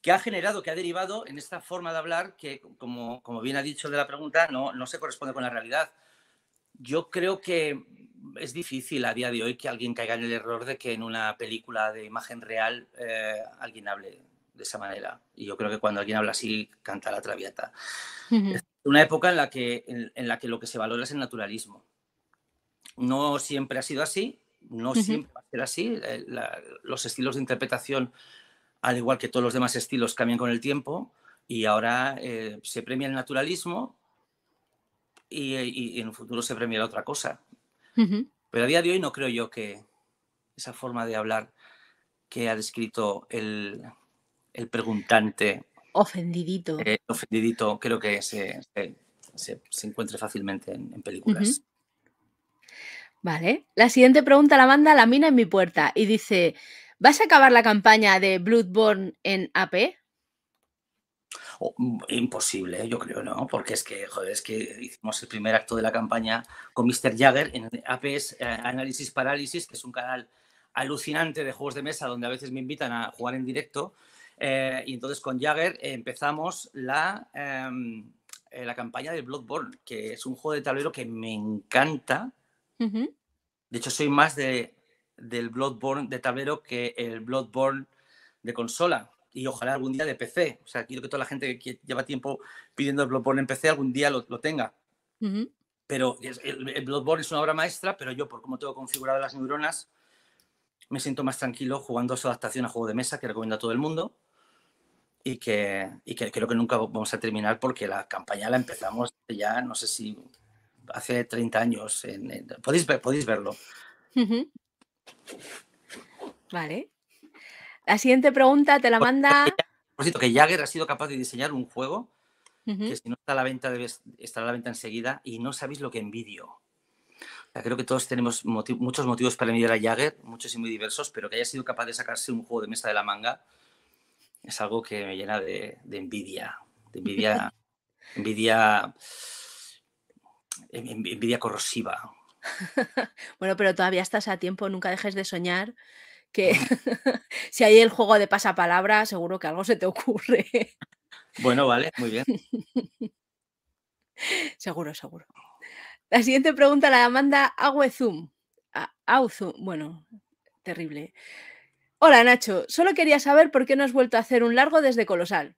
que ha generado, que ha derivado en esta forma de hablar que, como, como bien ha dicho de la pregunta, no, no se corresponde con la realidad. Yo creo que es difícil a día de hoy que alguien caiga en el error de que en una película de imagen real eh, alguien hable de esa manera. Y yo creo que cuando alguien habla así, canta la traviata. Es una época en la, que, en, la que lo que se valora es el naturalismo. No siempre ha sido así, no siempre va a ser así. Eh, los estilos de interpretación al igual que todos los demás estilos cambian con el tiempo y ahora eh, se premia el naturalismo y, eh, en un futuro se premiará otra cosa. Pero a día de hoy no creo yo que esa forma de hablar que ha descrito el, preguntante. Ofendidito. Eh, ofendidito, creo que se, se, encuentre fácilmente en, películas. Vale. La siguiente pregunta la manda la mina en mi puerta y dice: ¿Vas a acabar la campaña de Bloodborne en AP? Oh, mm, imposible, yo creo, ¿no? Porque es que, es que hicimos el primer acto de la campaña con Mr. Jagger en AP es eh, Análisis Parálisis, que es un canal alucinante de juegos de mesa donde a veces me invitan a jugar en directo. Eh, y entonces con Jagger empezamos la, em, eh, la campaña de Bloodborne, que es un juego de tablero que me encanta. De hecho, soy más de del Bloodborne de tablero que el Bloodborne de consola y ojalá algún día de PC. O sea, quiero que toda la gente que lleva tiempo pidiendo el Bloodborne en PC algún día lo, tenga. Pero el, Bloodborne es una obra maestra, pero yo, por cómo tengo configuradas las neuronas, me siento más tranquilo jugando su adaptación a juego de mesa, que recomiendo a todo el mundo, y que, y que creo que nunca vamos a terminar porque la campaña la empezamos ya, no sé si hace 30 años. En, podéis, podéis verlo. Vale. La siguiente pregunta te la manda. Por cierto que Jagger ha sido capaz de diseñar un juego que si no está a la venta, debe estar a la venta enseguida y no sabéis lo que envidio. creo que todos tenemos muchos motivos para envidiar a Jagger, muchos y muy diversos, pero que haya sido capaz de sacarse un juego de mesa de la manga es algo que me llena de, de envidia. De envidia. envidia. Envidia corrosiva. bueno, pero todavía estás a tiempo, nunca dejes de soñar que si hay el juego de pasapalabra, seguro que algo se te ocurre. bueno, vale, muy bien. seguro, seguro. La siguiente pregunta la manda Aguezum. bueno, terrible. Hola Nacho, solo quería saber por qué no has vuelto a hacer un largo desde Colosal.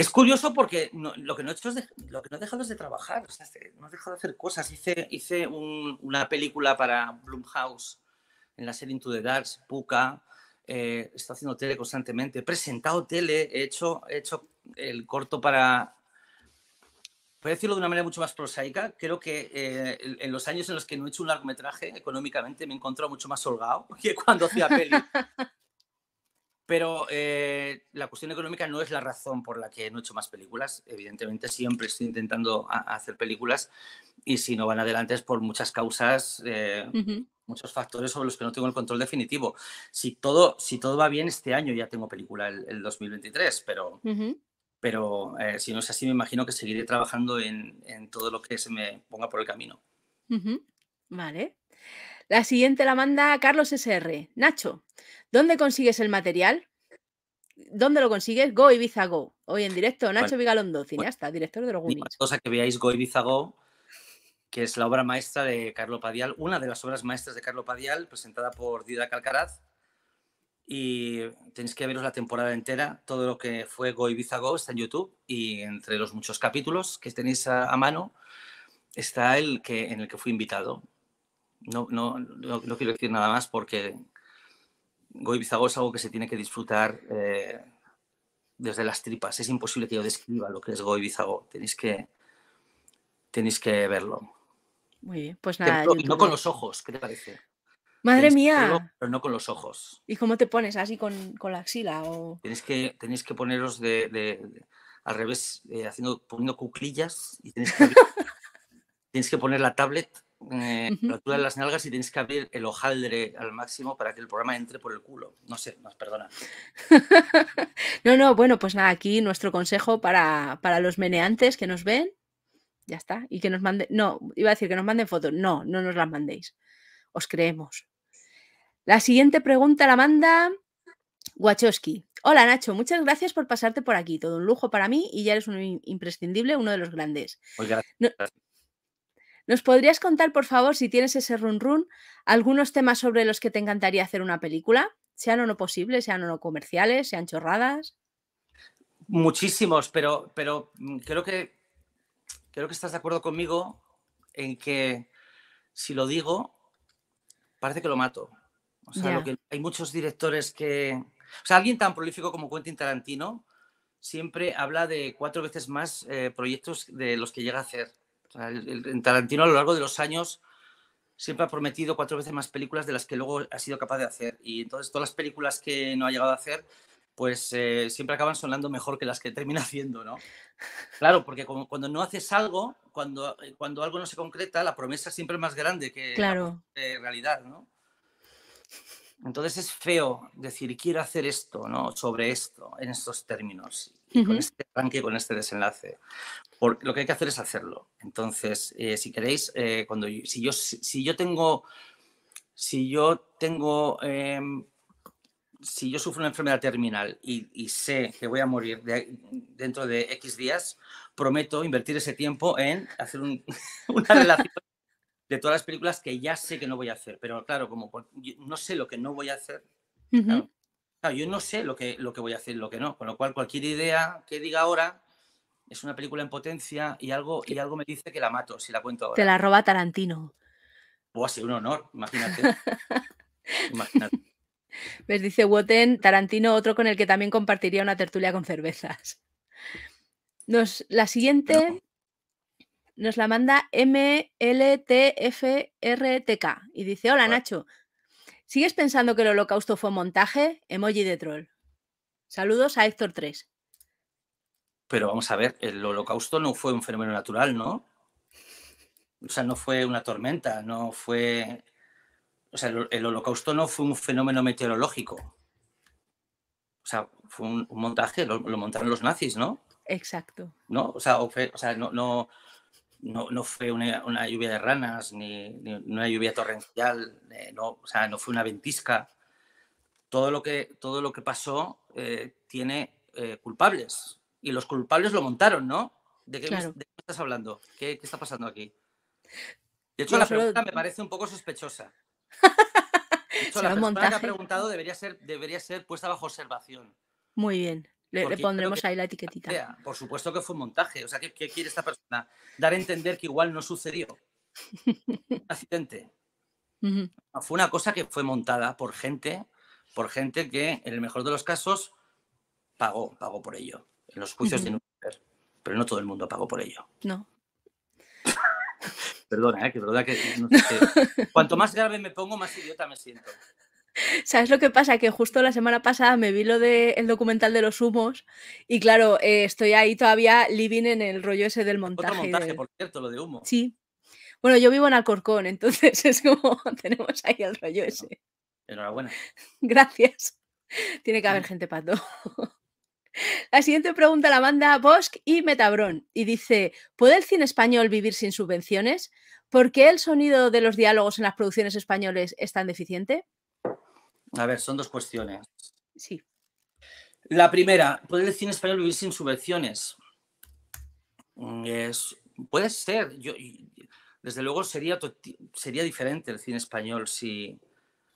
Es curioso porque lo, que no he hecho lo que no he dejado es de trabajar, este, no he dejado de hacer cosas. Hice, hice una película para Blumhouse en la serie Into the Dark, Puka, eh, está haciendo tele constantemente, he presentado tele, he hecho, hecho el corto para... Voy a decirlo de una manera mucho más prosaica. Creo que eh, en los años en los que no he hecho un largometraje, económicamente me he encontrado mucho más holgado que cuando hacía peli. Pero eh, la cuestión económica no es la razón por la que no he hecho más películas. Evidentemente siempre estoy intentando hacer películas y si no van adelante es por muchas causas, eh, muchos factores sobre los que no tengo el control definitivo. Si todo, si todo va bien, este año ya tengo película, el, 2023, pero, pero eh, si no es así, me imagino que seguiré trabajando en, todo lo que se me ponga por el camino. Vale. La siguiente la manda Carlos SR. Nacho, ¿Dónde consigues el material? ¿Dónde lo consigues? Go Ibiza Go. Hoy en directo, Nacho Vigalondo, cineasta, director de los Goonies. Cosa que veáis Go Ibiza Go, que es la obra maestra de Carlo Padial, una de las obras maestras de Carlo Padial, presentada por Dida Calcaraz. Y tenéis que veros la temporada entera, todo lo que fue Go Ibiza Go está en YouTube y entre los muchos capítulos que tenéis a, mano está el que, en el que fui invitado. No, no, no, quiero decir nada más porque Bizago es algo que se tiene que disfrutar eh, desde las tripas. Es imposible que yo describa lo que es Goybizago. Tenéis que, tenéis que verlo. Muy bien, pues nada. y no con los ojos, ¿qué te parece? Madre mía. pero no con los ojos. ¿Y cómo te pones? ¿Así con, la axila? O... Tenéis, que, tenéis que poneros de, al revés, eh, haciendo, poniendo cuclillas y que, tenéis que poner la tablet no eh, todas las nalgas y tienes que abrir el hojaldre al máximo para que el programa entre por el culo. No sé, nos perdona. no, no, bueno, pues nada, aquí nuestro consejo para, para los meneantes que nos ven, ya está, y que nos manden, no, iba a decir que nos manden fotos, no, no nos las mandéis, os creemos. La siguiente pregunta la manda Wachowski. Hola Nacho, muchas gracias por pasarte por aquí. Todo un lujo para mí y ya eres un imprescindible, uno de los grandes. gracias. ¿Nos podrías contar, por favor, si tienes ese run run, algunos temas sobre los que te encantaría hacer una película? Sean o no posibles, sean o no comerciales, sean chorradas. Muchísimos, pero, pero mm, creo que creo que estás de acuerdo conmigo en que si lo digo, parece que lo mato. que, hay muchos directores que. O sea, alguien tan prolífico como Quentin Tarantino siempre habla de cuatro veces más eh, proyectos de los que llega a hacer. En Tarantino a lo largo de los años siempre ha prometido cuatro veces más películas de las que luego ha sido capaz de hacer. Y entonces todas las películas que no ha llegado a hacer, pues eh, siempre acaban sonando mejor que las que termina haciendo, ¿no? Claro, porque cuando no haces algo, cuando, eh, cuando algo no se concreta, la promesa siempre es más grande que la eh, realidad, ¿no? Entonces es feo decir, quiero hacer esto, ¿no? Sobre esto, en estos términos, con este arranque, con este desenlace. Porque lo que hay que hacer es hacerlo. Entonces, eh, si queréis, eh, cuando si, yo, si, yo tengo, si yo tengo, em, si yo sufro una enfermedad terminal y, sé que voy a morir dentro de X días, prometo invertir ese tiempo en hacer un, una relación de todas las películas que ya sé que no voy a hacer, pero claro, como no sé lo que no voy a hacer, yo no sé lo que, lo que voy a hacer y lo que no, con lo cual cualquier idea que diga ahora es una película en potencia y algo, y algo me dice que la mato si la cuento ahora. Te la roba Tarantino. Puede ser un honor, imagínate. Pues Dice Woten, Tarantino, otro con el que también compartiría una tertulia con cervezas. Nos, la siguiente nos la manda MLTFRTK y dice, hola Nacho, ¿sigues pensando que el holocausto fue un montaje? Emoji de troll. Saludos a Héctor 3. Pero vamos a ver, el holocausto no fue un fenómeno natural, ¿no? O sea, no fue una tormenta, no fue... O sea, el, holocausto no fue un fenómeno meteorológico. O sea, fue un, montaje, lo, montaron los nazis, ¿no? Exacto. ¿No? O sea, sea no, no, no, fue una, lluvia de ranas ni, una lluvia torrencial, eh, no, o sea, no fue una ventisca. Todo lo que, todo lo que pasó eh, tiene eh, culpables y los culpables lo montaron, ¿no? ¿De qué, estás hablando? ¿Qué, está pasando aquí? De hecho, la pregunta me parece un poco sospechosa. De hecho, la pregunta que ha preguntado debería ser, debería ser puesta bajo observación. Muy bien. Le, pondremos ahí la etiquetita. por supuesto que fue un montaje. O sea, ¿qué, quiere esta persona? Dar a entender que igual no sucedió. Un accidente. Fue una cosa que fue montada por gente, por gente que, en el mejor de los casos, pagó, pagó por ello. En los juicios tiene un de Pero no todo el mundo pagó por ello. No. Perdona, ¿eh? que verdad que, cuanto más grave me pongo, más idiota me siento. ¿Sabes lo que pasa? Que justo la semana pasada me vi lo del documental de los humos y claro, eh, estoy ahí todavía living en el rollo ese del montaje. Otro montaje, por cierto, lo de humo. Sí. Bueno, yo vivo en Alcorcón, entonces es como tenemos ahí el rollo ese. Enhorabuena. Gracias. Tiene que haber gente pato. La siguiente pregunta la manda Bosch y Metabron y dice, ¿puede el cine español vivir sin subvenciones? ¿Por qué el sonido de los diálogos en las producciones españoles es tan deficiente? A ver, son dos cuestiones. Sí. La primera, ¿puede el cine español vivir sin subvenciones? Mm, puede ser. Yo, desde luego sería, sería diferente el cine español si,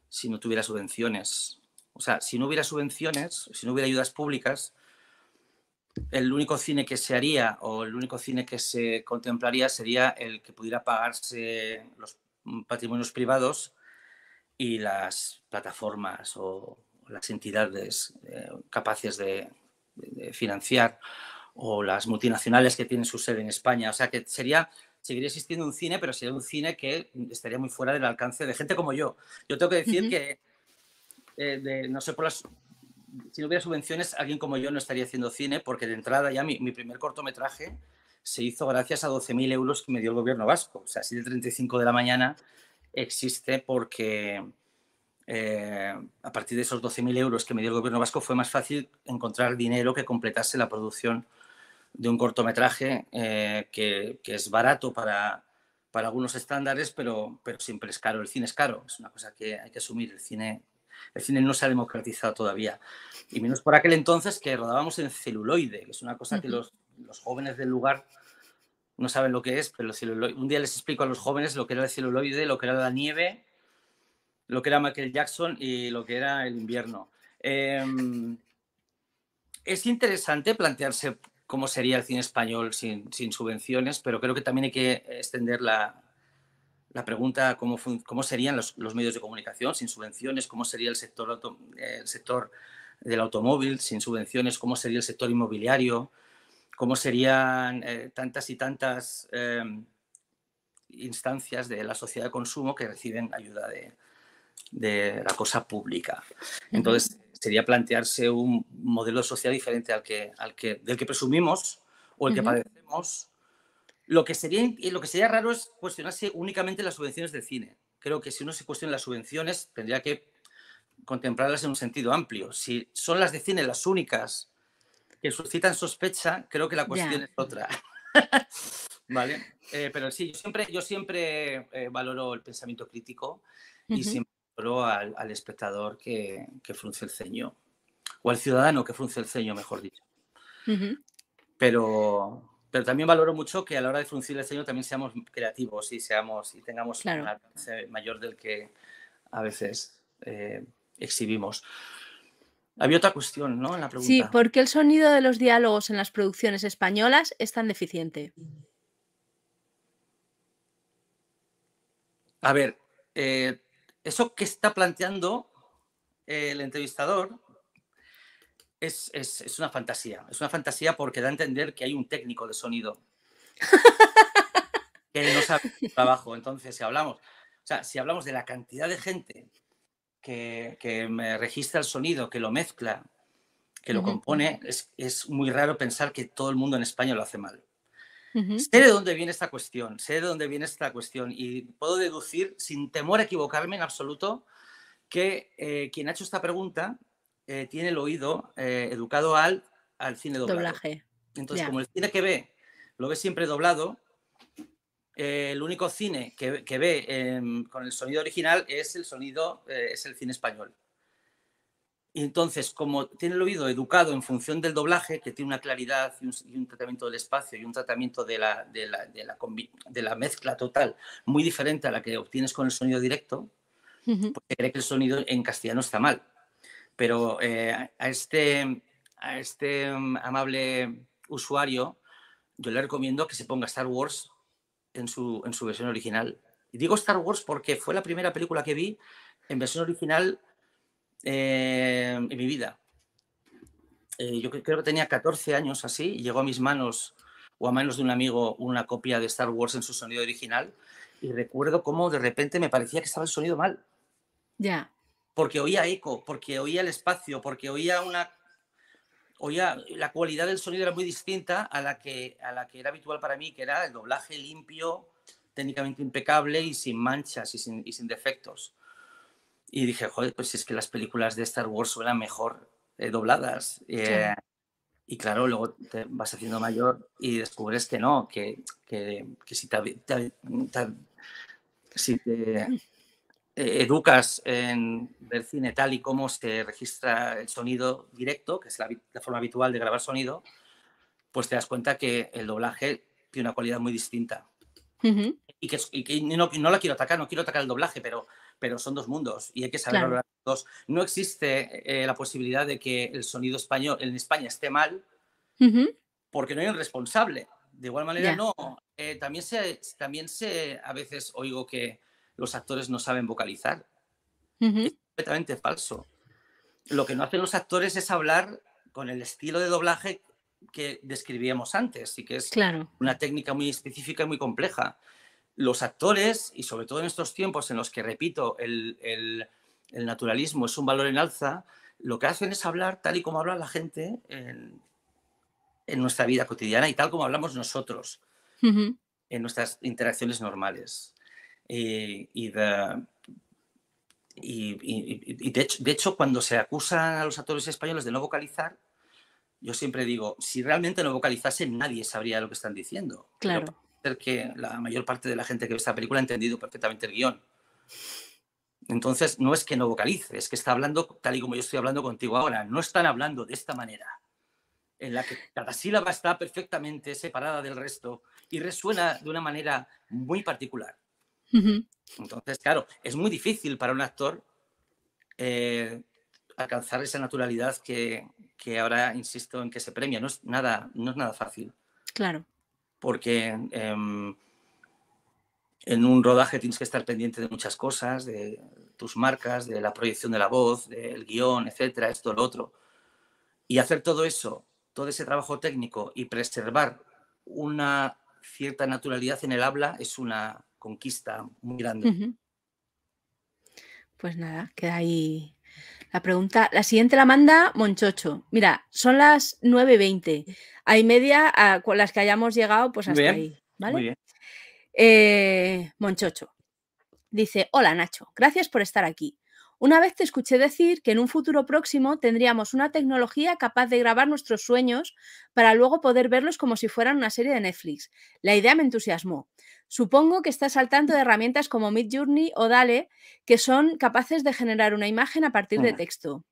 si no tuviera subvenciones. O sea, si no hubiera subvenciones, si no hubiera ayudas públicas, el único cine que se haría o el único cine que se contemplaría sería el que pudiera pagarse los mm, patrimonios privados y las plataformas o las entidades eh, capaces de, financiar o las multinacionales que tienen su sede en España. O sea que sería, seguiría existiendo un cine, pero sería un cine que estaría muy fuera del alcance de gente como yo. Yo tengo que decir que, eh, no sé, por las, si no hubiera subvenciones, alguien como yo no estaría haciendo cine, porque de entrada ya mi, mi primer cortometraje se hizo gracias a 12.000 euros que me dio el gobierno vasco. O sea, así de 35 de la mañana existe porque eh, a partir de esos 12.000 euros que me dio el gobierno vasco fue más fácil encontrar dinero que completase la producción de un cortometraje eh, que, es barato para, para algunos estándares, pero, pero siempre es caro. El cine es caro, es una cosa que hay que asumir. El cine, el cine no se ha democratizado todavía. Y menos por aquel entonces que rodábamos en celuloide, que es una cosa que los, los jóvenes del lugar no saben lo que es, pero Un día les explico a los jóvenes lo que era el celuloide, lo que era la nieve, lo que era Michael Jackson y lo que era el invierno. Em, es interesante plantearse cómo sería el cine español sin, subvenciones, pero creo que también hay que extender la, pregunta cómo, serían los, medios de comunicación sin subvenciones, cómo sería el sector, el sector del automóvil sin subvenciones, cómo sería el sector inmobiliario, cómo serían eh, tantas y tantas em, instancias de la sociedad de consumo que reciben ayuda de, la cosa pública. Entonces, sería plantearse un modelo social diferente al que, al que, del que presumimos o el que padecemos. Lo que, sería, lo que sería raro es cuestionarse únicamente las subvenciones de cine. Creo que si uno se cuestiona las subvenciones, tendría que contemplarlas en un sentido amplio. Si son las de cine las únicas que suscitan sospecha, creo que la cuestión es otra. ¿Vale? Eh, pero sí, yo siempre, yo siempre eh, valoro el pensamiento crítico y siempre valoro al, espectador que, que, frunce el ceño, o al ciudadano que frunce el ceño, mejor dicho. Pero, pero también valoro mucho que a la hora de fruncir el ceño también seamos creativos y seamos y tengamos un mayor del que a veces eh, exhibimos. Había otra cuestión, ¿no? En la pregunta. Sí, ¿por qué el sonido de los diálogos en las producciones españolas es tan deficiente? A ver, eh, eso que está planteando eh, el entrevistador es, una fantasía. Es una fantasía porque da a entender que hay un técnico de sonido que no sabe trabajo. Entonces, si hablamos, o sea, si hablamos de la cantidad de gente que, me registra el sonido, que lo mezcla, que lo compone, es, muy raro pensar que todo el mundo en España lo hace mal. Sé de dónde viene esta cuestión, sé de dónde viene esta cuestión y puedo deducir, sin temor a equivocarme en absoluto, que eh, quien ha hecho esta pregunta eh, tiene el oído eh, educado al, al cine Doblaje. Entonces, como el cine que ve lo ve siempre doblado, eh, el único cine que, ve em, con el sonido original es el sonido, eh, es el cine español. Y entonces, como tiene el oído educado en función del doblaje, que tiene una claridad y un, tratamiento del espacio y un tratamiento de la, mezcla total muy diferente a la que obtienes con el sonido directo, pues cree que el sonido en castellano está mal. Pero eh, a este, este mm, amable usuario, yo le recomiendo que se ponga Star Wars en su, versión original. Y digo Star Wars porque fue la primera película que vi en versión original eh, en mi vida. Eh, yo creo que tenía 14 años así, llegó a mis manos o a manos de un amigo una copia de Star Wars en su sonido original y recuerdo cómo de repente me parecía que estaba el sonido mal. Ya. Porque oía eco, porque oía el espacio, porque oía una Oye, la cualidad del sonido era muy distinta a la, que, a la que era habitual para mí, que era el doblaje limpio, técnicamente impecable y sin manchas y sin, y sin defectos. Y dije, joder, pues es que las películas de Star Wars suenan mejor eh, dobladas. Eh, y claro, luego te vas haciendo mayor y descubres que no, que, que, si si te eh, educas en el cine tal y como se registra el sonido directo, que es la, forma habitual de grabar sonido, pues te das cuenta que el doblaje tiene una cualidad muy distinta. Y que, no, la quiero atacar, no quiero atacar el doblaje, pero, pero son dos mundos y hay que saber claro. los dos. No existe eh, la posibilidad de que el sonido español en España esté mal porque no hay un responsable. De igual manera, no. Eh, también, se, también se, a veces oigo que, los actores no saben vocalizar. Es completamente falso. Lo que no hacen los actores es hablar con el estilo de doblaje que describíamos antes y que es una técnica muy específica y muy compleja. Los actores, y sobre todo en estos tiempos en los que, repito, el, naturalismo es un valor en alza, lo que hacen es hablar tal y como habla la gente en, nuestra vida cotidiana y tal como hablamos nosotros en nuestras interacciones normales. Eh, y, de, hecho, cuando se acusa a los actores españoles de no vocalizar, yo siempre digo, si realmente no vocalizase, nadie sabría lo que están diciendo. Claro. Porque la mayor parte de la gente que ve esta película ha entendido perfectamente el guión. Entonces, no es que no vocalice, es que está hablando tal y como yo estoy hablando contigo ahora. No están hablando de esta manera, en la que cada sílaba está perfectamente separada del resto y resuena de una manera muy particular. Entonces, claro, es muy difícil para un actor eh, alcanzar esa naturalidad que, ahora insisto en que se premia. No es nada, no es nada fácil. Claro. Porque em, en un rodaje tienes que estar pendiente de muchas cosas, de tus marcas, de la proyección de la voz, del guión, etcétera, esto, lo otro. Y hacer todo eso, todo ese trabajo técnico y preservar una cierta naturalidad en el habla es una, conquista muy grande. Pues nada, queda ahí la pregunta. La siguiente la manda Monchocho. Mira, son las 9.20. Hay media ah, con las que hayamos llegado, pues hasta ahí. ¿vale? Eh, Monchocho. Dice, hola Nacho, gracias por estar aquí. Una vez te escuché decir que en un futuro próximo tendríamos una tecnología capaz de grabar nuestros sueños para luego poder verlos como si fueran una serie de Netflix. La idea me entusiasmó. Supongo que estás al tanto de herramientas como Midjourney o Dale, que son capaces de generar una imagen a partir de texto.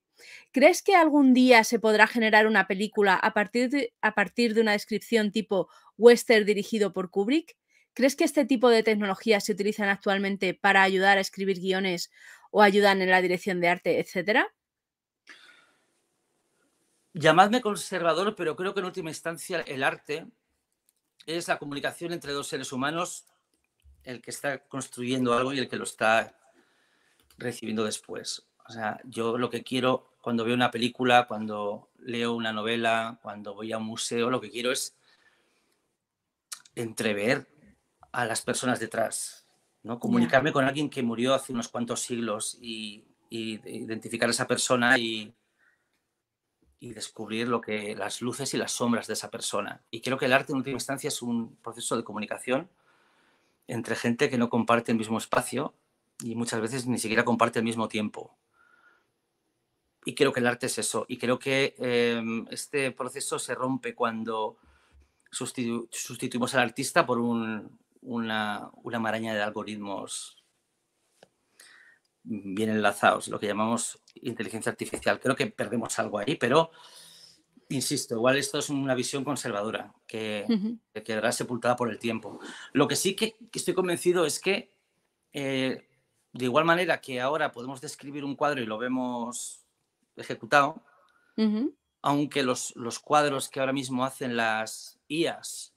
¿Crees que algún día se podrá generar una película a partir de, a partir de una descripción tipo western dirigido por Kubrick? ¿Crees que este tipo de tecnologías se utilizan actualmente para ayudar a escribir guiones o ayudan en la dirección de arte, etcétera? Llamadme conservador, pero creo que en última instancia el arte es la comunicación entre dos seres humanos, el que está construyendo algo y el que lo está recibiendo después. O sea, yo lo que quiero cuando veo una película, cuando leo una novela, cuando voy a un museo, lo que quiero es entrever a las personas detrás, ¿no? Comunicarme con alguien que murió hace unos cuantos siglos y, identificar a esa persona y, descubrir lo que las luces y las sombras de esa persona. Y creo que el arte en última instancia es un proceso de comunicación entre gente que no comparte el mismo espacio y muchas veces ni siquiera comparte el mismo tiempo. Y creo que el arte es eso. Y creo que em, este proceso se rompe cuando sustituimos al artista por un, una, maraña de algoritmos bien enlazados, lo que llamamos inteligencia artificial. Creo que perdemos algo ahí, pero insisto, igual esto es una visión conservadora que, quedará sepultada por el tiempo. Lo que sí que, estoy convencido es que, eh, de igual manera que ahora podemos describir un cuadro y lo vemos ejecutado, aunque los, los cuadros que ahora mismo hacen las IAS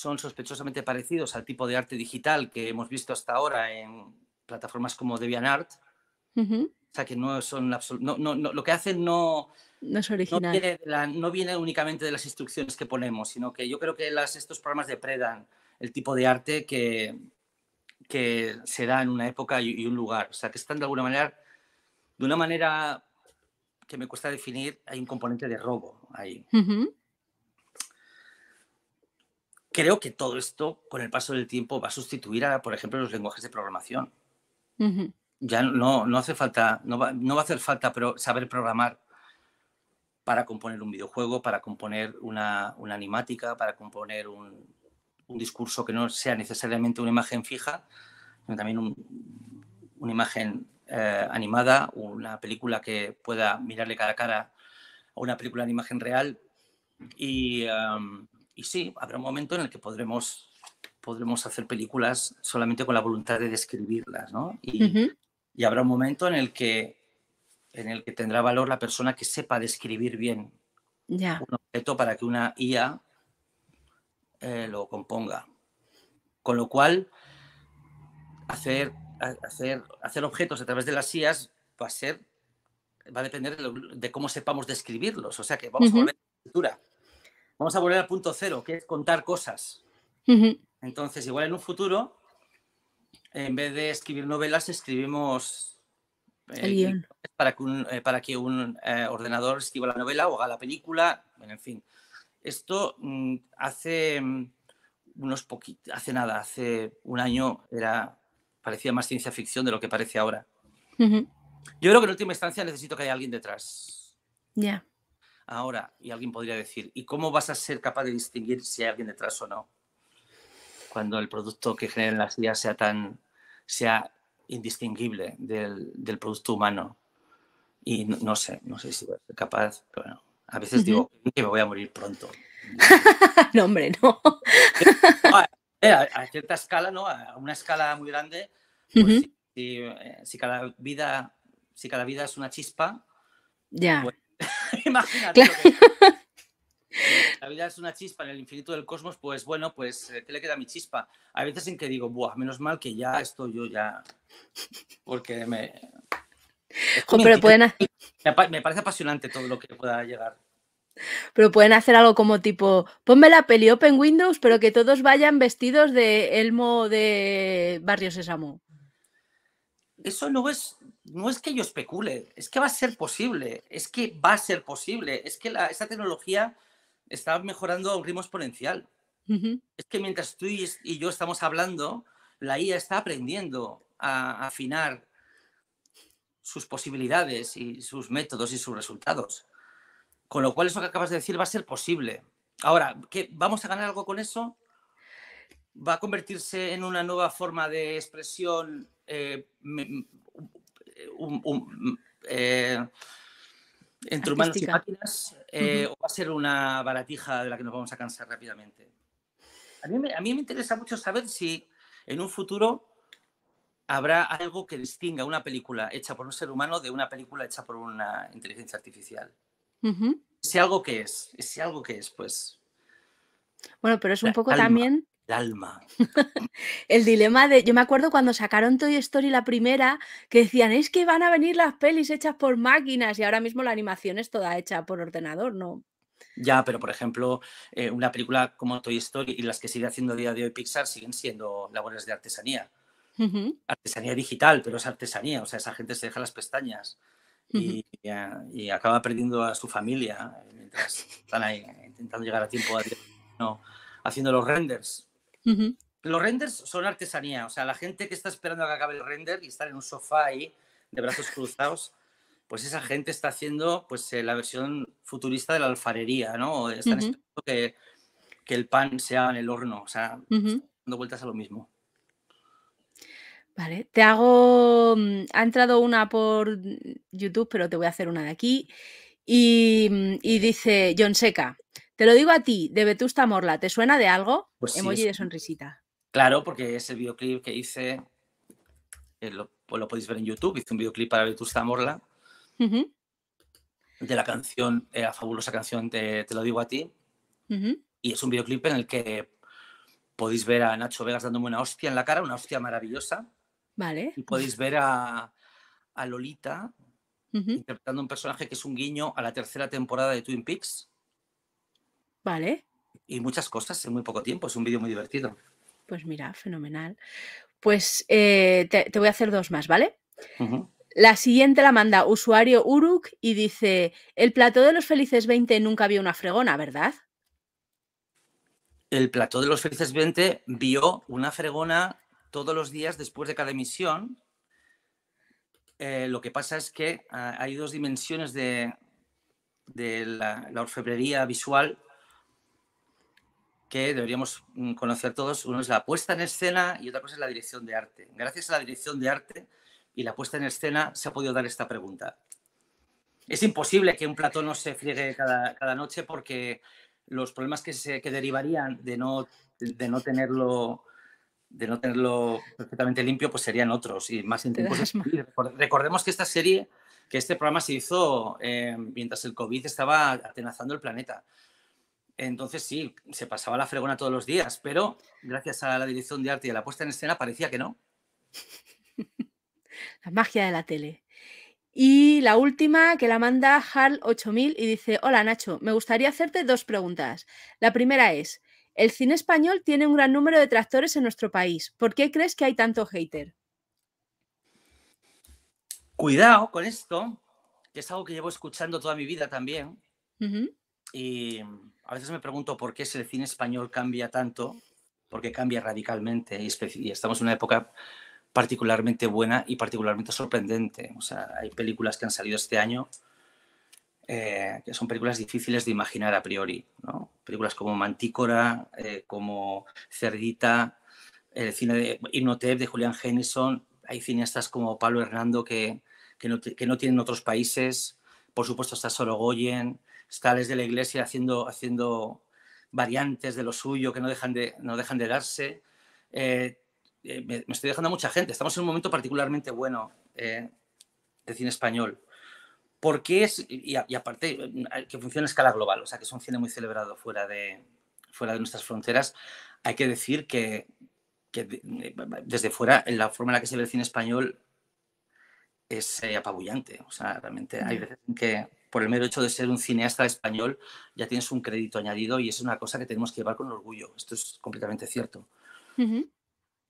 son sospechosamente parecidos al tipo de arte digital que hemos visto hasta ahora en plataformas como DeviantArt. O sea, que no son lo que hacen no, no, es original. Viene no, viene únicamente de las instrucciones que ponemos, sino que yo creo que las, estos programas depredan el tipo de arte que, que se da en una época y, un lugar. O sea, que están de alguna manera, de una manera que me cuesta definir, hay un componente de robo ahí creo que todo esto, con el paso del tiempo, va a sustituir a, por ejemplo, los lenguajes de programación. Ya no, no hace falta, no va, no va a hacer falta pero saber programar para componer un videojuego, para componer una, una animática, para componer un, un, discurso que no sea necesariamente una imagen fija, sino también una imagen eh, animada, una película que pueda mirarle cara a cara a una película en imagen real. Y, y sí, habrá un momento en el que podremos, podremos hacer películas solamente con la voluntad de describirlas, ¿no? Y, habrá un momento en el, que, en el que tendrá valor la persona que sepa describir bien un objeto para que una IA eh, lo componga. Con lo cual, hacer, hacer, hacer objetos a través de las IAS va a ser, va a depender de, cómo sepamos describirlos. O sea que vamos a volver a la escritura vamos a volver al punto cero, que es contar cosas. Entonces, igual en un futuro, en vez de escribir novelas, escribimos eh, para que un, eh, eh, ordenador escriba la novela o haga la película, en fin. Esto mm, hace mm, unos poquitos, hace nada, hace un año era parecía más ciencia ficción de lo que parece ahora. Yo creo que en última instancia necesito que haya alguien detrás. Ya. Ahora, y alguien podría decir, ¿y cómo vas a ser capaz de distinguir si hay alguien detrás o no? Cuando el producto que generan las ideas sea tan sea indistinguible del, del producto humano. Y no, sé, no sé si voy a ser capaz, pero bueno, a veces digo que me voy a morir pronto. no, hombre, no. Ah, eh, a, cierta escala, ¿no? A una escala muy grande, pues eh, si, cada vida, si cada vida es una chispa, ya. Pues Imagínate. La vida es una chispa en el infinito del cosmos, pues bueno, pues eh, ¿qué le queda a mi chispa? Hay veces en que digo, buah, menos mal que ya estoy yo ya. Porque me. pero pueden... Me parece apasionante todo lo que pueda llegar. Pero pueden hacer algo como tipo, ponme la peli Open Windows, pero que todos vayan vestidos de Elmo de Barrio Sésamo. Eso no es, no es que yo especule, es que va a ser posible, es que va a ser posible, es que esa tecnología está mejorando a un ritmo exponencial. Es que mientras tú y, yo estamos hablando, la IA está aprendiendo a, afinar sus posibilidades y sus métodos y sus resultados. Con lo cual eso que acabas de decir va a ser posible. Ahora, ¿vamos a ganar algo con eso? ¿Va a convertirse en una nueva forma de expresión eh, eh, entre humanos y máquinas eh, o va a ser una baratija de la que nos vamos a cansar rápidamente. A mí, me interesa mucho saber si en un futuro habrá algo que distinga una película hecha por un ser humano de una película hecha por una inteligencia artificial. Si algo que es, si algo que es, pues... Bueno, pero es un poco también el alma. el dilema de. Yo me acuerdo cuando sacaron Toy Story la primera, que decían, es que van a venir las pelis hechas por máquinas y ahora mismo la animación es toda hecha por ordenador, ¿no? Ya, pero por ejemplo, eh, una película como Toy Story y las que sigue haciendo día de hoy Pixar siguen siendo labores de artesanía. Artesanía digital, pero es artesanía, o sea, esa gente se deja las pestañas ah, y, acaba perdiendo a su familia mientras están ahí eh, intentando llegar a tiempo no, haciendo los renders. Los renders son artesanía, o sea, la gente que está esperando a que acabe el render y estar en un sofá ahí de brazos cruzados, pues esa gente está haciendo pues eh, la versión futurista de la alfarería, ¿no? Están esperando que, el pan sea en el horno, o sea, dando vueltas a lo mismo. Vale, te hago. Mm, ha entrado una por YouTube, pero te voy a hacer una de aquí. y mm, dice John Seca. Te lo digo a ti, de Vetusta Morla, ¿te suena de algo? Pues Emoji de sonrisita. Claro, porque es el videoclip que hice, eh, pues lo, podéis ver en YouTube, hice un videoclip para Vetusta Morla, de la canción, eh, la fabulosa canción de, Te lo digo a ti. Y es un videoclip en el que podéis ver a Nacho Vegas dándome una hostia en la cara, una hostia maravillosa. Vale. Y podéis ver a, a Lolita interpretando un personaje que es un guiño a la tercera temporada de Twin Peaks. Vale. Y muchas cosas en muy poco tiempo. Es un vídeo muy divertido. Pues mira, fenomenal. Pues eh, te, voy a hacer dos más, ¿vale? La siguiente la manda usuario Uruk y dice, el plató de los felices 20 nunca vio una fregona, ¿verdad? El plató de los felices 20 vio una fregona todos los días después de cada emisión. Eh, lo que pasa es que ah, hay dos dimensiones de, de la, orfebrería visual que deberíamos mm, conocer todos. Uno es la puesta en escena y otra cosa es la dirección de arte. Gracias a la dirección de arte y la puesta en escena se ha podido dar esta pregunta. Es imposible que un plato no se friegue cada, cada noche porque los problemas que, se, que derivarían de no, de no tenerlo de no tenerlo perfectamente limpio, pues serían otros y más intensos. Recordemos que esta serie, que este programa se hizo eh, mientras el COVID estaba atenazando el planeta. Entonces sí, se pasaba la fregona todos los días, pero gracias a la dirección de arte y a la puesta en escena parecía que no. la magia de la tele. Y la última que la manda Hal 8000 y dice, hola Nacho, me gustaría hacerte dos preguntas. La primera es, el cine español tiene un gran número de tractores en nuestro país. ¿Por qué crees que hay tanto hater? Cuidado con esto, que es algo que llevo escuchando toda mi vida también. Y mm, a veces me pregunto por qué si el cine español cambia tanto, porque cambia radicalmente y, estamos en una época particularmente buena y particularmente sorprendente. O sea, hay películas que han salido este año eh, que son películas difíciles de imaginar a priori, ¿no? Películas como Mantícora, eh, como Cerdita, el cine de Hipnotep de Julián Hennison, hay cineastas como Pablo Hernando que, que, no, que no tienen otros países, por supuesto está Goyen estales de la iglesia haciendo, haciendo variantes de lo suyo que no dejan de, no dejan de darse. Eh, eh, me, estoy dejando a mucha gente. Estamos en un momento particularmente bueno eh, de cine español. Porque es, y, aparte, que funciona a escala global, o sea, que es un cine muy celebrado fuera de, fuera de nuestras fronteras. Hay que decir que, desde fuera, en la forma en la que se ve el cine español es apabullante. O sea, realmente hay veces que por el mero hecho de ser un cineasta español, ya tienes un crédito añadido y es una cosa que tenemos que llevar con orgullo. Esto es completamente cierto.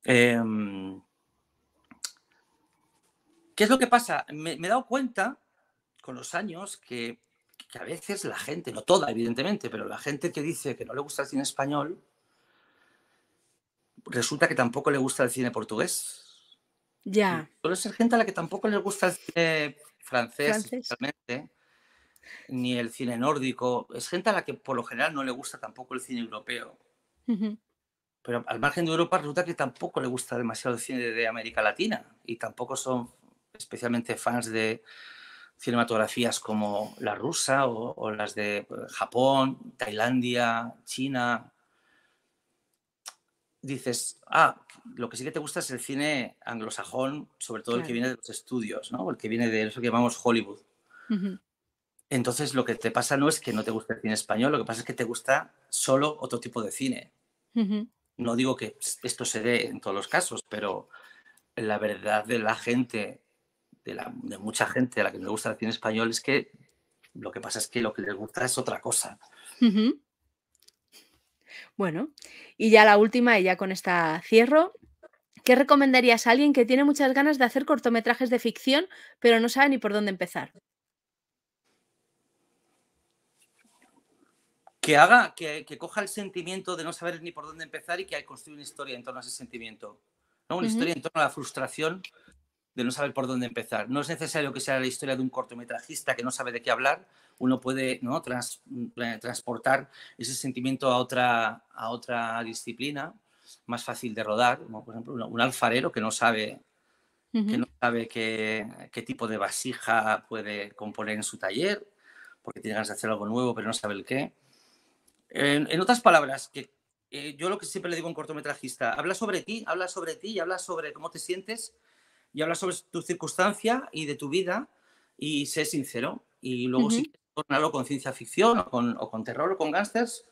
Em, ¿Qué es lo que pasa? Me, he dado cuenta con los años que, a veces la gente, no toda evidentemente, pero la gente que dice que no le gusta el cine español, resulta que tampoco le gusta el cine portugués. Ya. Suele ser gente a la que tampoco le gusta el cine francés, francés ni el cine nórdico. Es gente a la que por lo general no le gusta tampoco el cine europeo. Pero al margen de Europa resulta que tampoco le gusta demasiado el cine de América Latina y tampoco son especialmente fans de cinematografías como la rusa o, las de eh, Japón, Tailandia, China. Dices, ah, lo que sí que te gusta es el cine anglosajón, sobre todo el que viene de los estudios, ¿no? el que viene de eso que llamamos Hollywood. Entonces lo que te pasa no es que no te guste el cine español, lo que pasa es que te gusta solo otro tipo de cine. No digo que esto se dé en todos los casos, pero la verdad de la gente, de, mucha gente a la que le gusta el cine español es que lo que pasa es que lo que les gusta es otra cosa. Bueno, y ya la última, y ya con esta cierro. ¿Qué recomendarías a alguien que tiene muchas ganas de hacer cortometrajes de ficción, pero no sabe ni por dónde empezar? que haga, que, coja el sentimiento de no saber ni por dónde empezar y que construya una historia en torno a ese sentimiento. ¿no? Una historia en torno a la frustración de no saber por dónde empezar. No es necesario que sea la historia de un cortometrajista que no sabe de qué hablar. Uno puede ¿no? transportar ese sentimiento a otra, disciplina más fácil de rodar, como por ejemplo un alfarero que no sabe que qué, qué tipo de vasija puede componer en su taller, porque tiene ganas de hacer algo nuevo, pero no sabe el qué. En, otras palabras, eh, yo lo que siempre le digo a un cortometrajista, habla sobre ti, habla sobre ti y habla sobre cómo te sientes y habla sobre tu circunstancia y de tu vida y sé sincero. Y luego uh -huh. sí, con ciencia ficción o con, terror o con gángsters,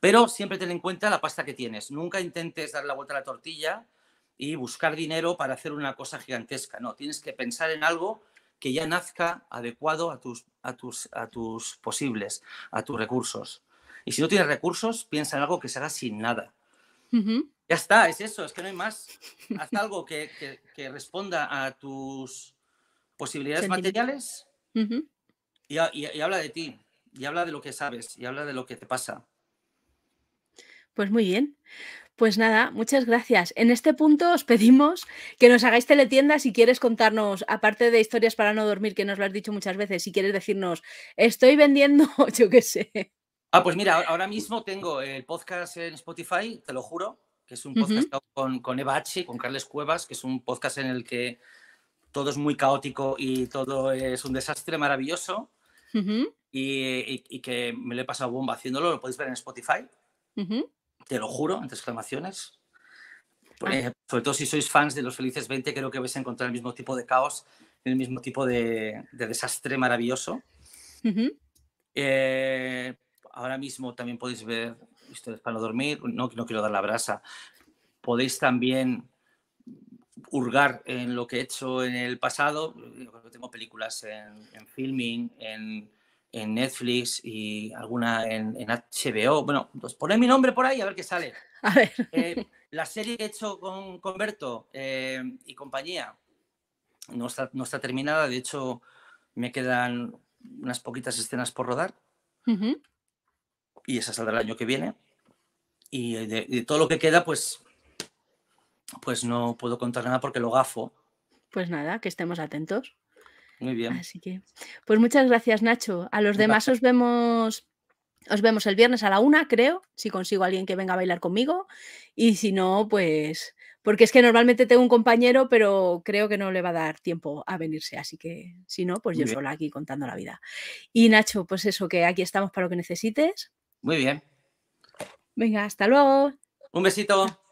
pero siempre ten en cuenta la pasta que tienes. Nunca intentes dar la vuelta a la tortilla y buscar dinero para hacer una cosa gigantesca. No, tienes que pensar en algo que ya nazca adecuado a tus, a a tus posibles, a tus recursos. Y si no tienes recursos, piensa en algo que se haga sin nada. Ya está, es eso, es que no hay más. Haz algo que, responda a tus posibilidades materiales y, habla de ti, y habla de lo que sabes, y habla de lo que te pasa. Pues muy bien. Pues nada, muchas gracias. En este punto os pedimos que nos hagáis teletienda si quieres contarnos, aparte de historias para no dormir, que nos lo has dicho muchas veces, si quieres decirnos, estoy vendiendo, yo qué sé, Ah, pues mira, ahora mismo tengo el podcast en Spotify, te lo juro, que es un podcast con, con Eva con Carles Cuevas, que es un podcast en el que todo es muy caótico y todo es un desastre maravilloso. y, que me lo he pasado bomba haciéndolo, lo podéis ver en Spotify. Te lo juro, entre exclamaciones. Ah. Eh, sobre todo si sois fans de Los Felices 20, creo que vais a encontrar el mismo tipo de caos, el mismo tipo de, desastre maravilloso ahora mismo también podéis ver, ustedes para no dormir, no, no quiero dar la brasa, podéis también hurgar en lo que he hecho en el pasado. tengo películas en, filming, en, Netflix y alguna en, HBO. Bueno, pues poned mi nombre por ahí a ver qué sale. A ver. Eh, la serie he hecho con, Conberto eh, y compañía no está, terminada. De hecho, me quedan unas poquitas escenas por rodar y esa saldrá el año que viene. Y de, todo lo que queda, pues, pues no puedo contar nada porque lo gafo. Pues nada, que estemos atentos. Muy bien. Así que, pues muchas gracias, Nacho. A los demás os vemos. Os vemos el viernes a la una, creo, si consigo a alguien que venga a bailar conmigo. Y si no, pues. Porque es que normalmente tengo un compañero, pero creo que no le va a dar tiempo a venirse. Así que si no, pues yo solo sola aquí contando la vida. Y Nacho, pues eso, que aquí estamos para lo que necesites. Muy bien. Venga, hasta luego. Un besito.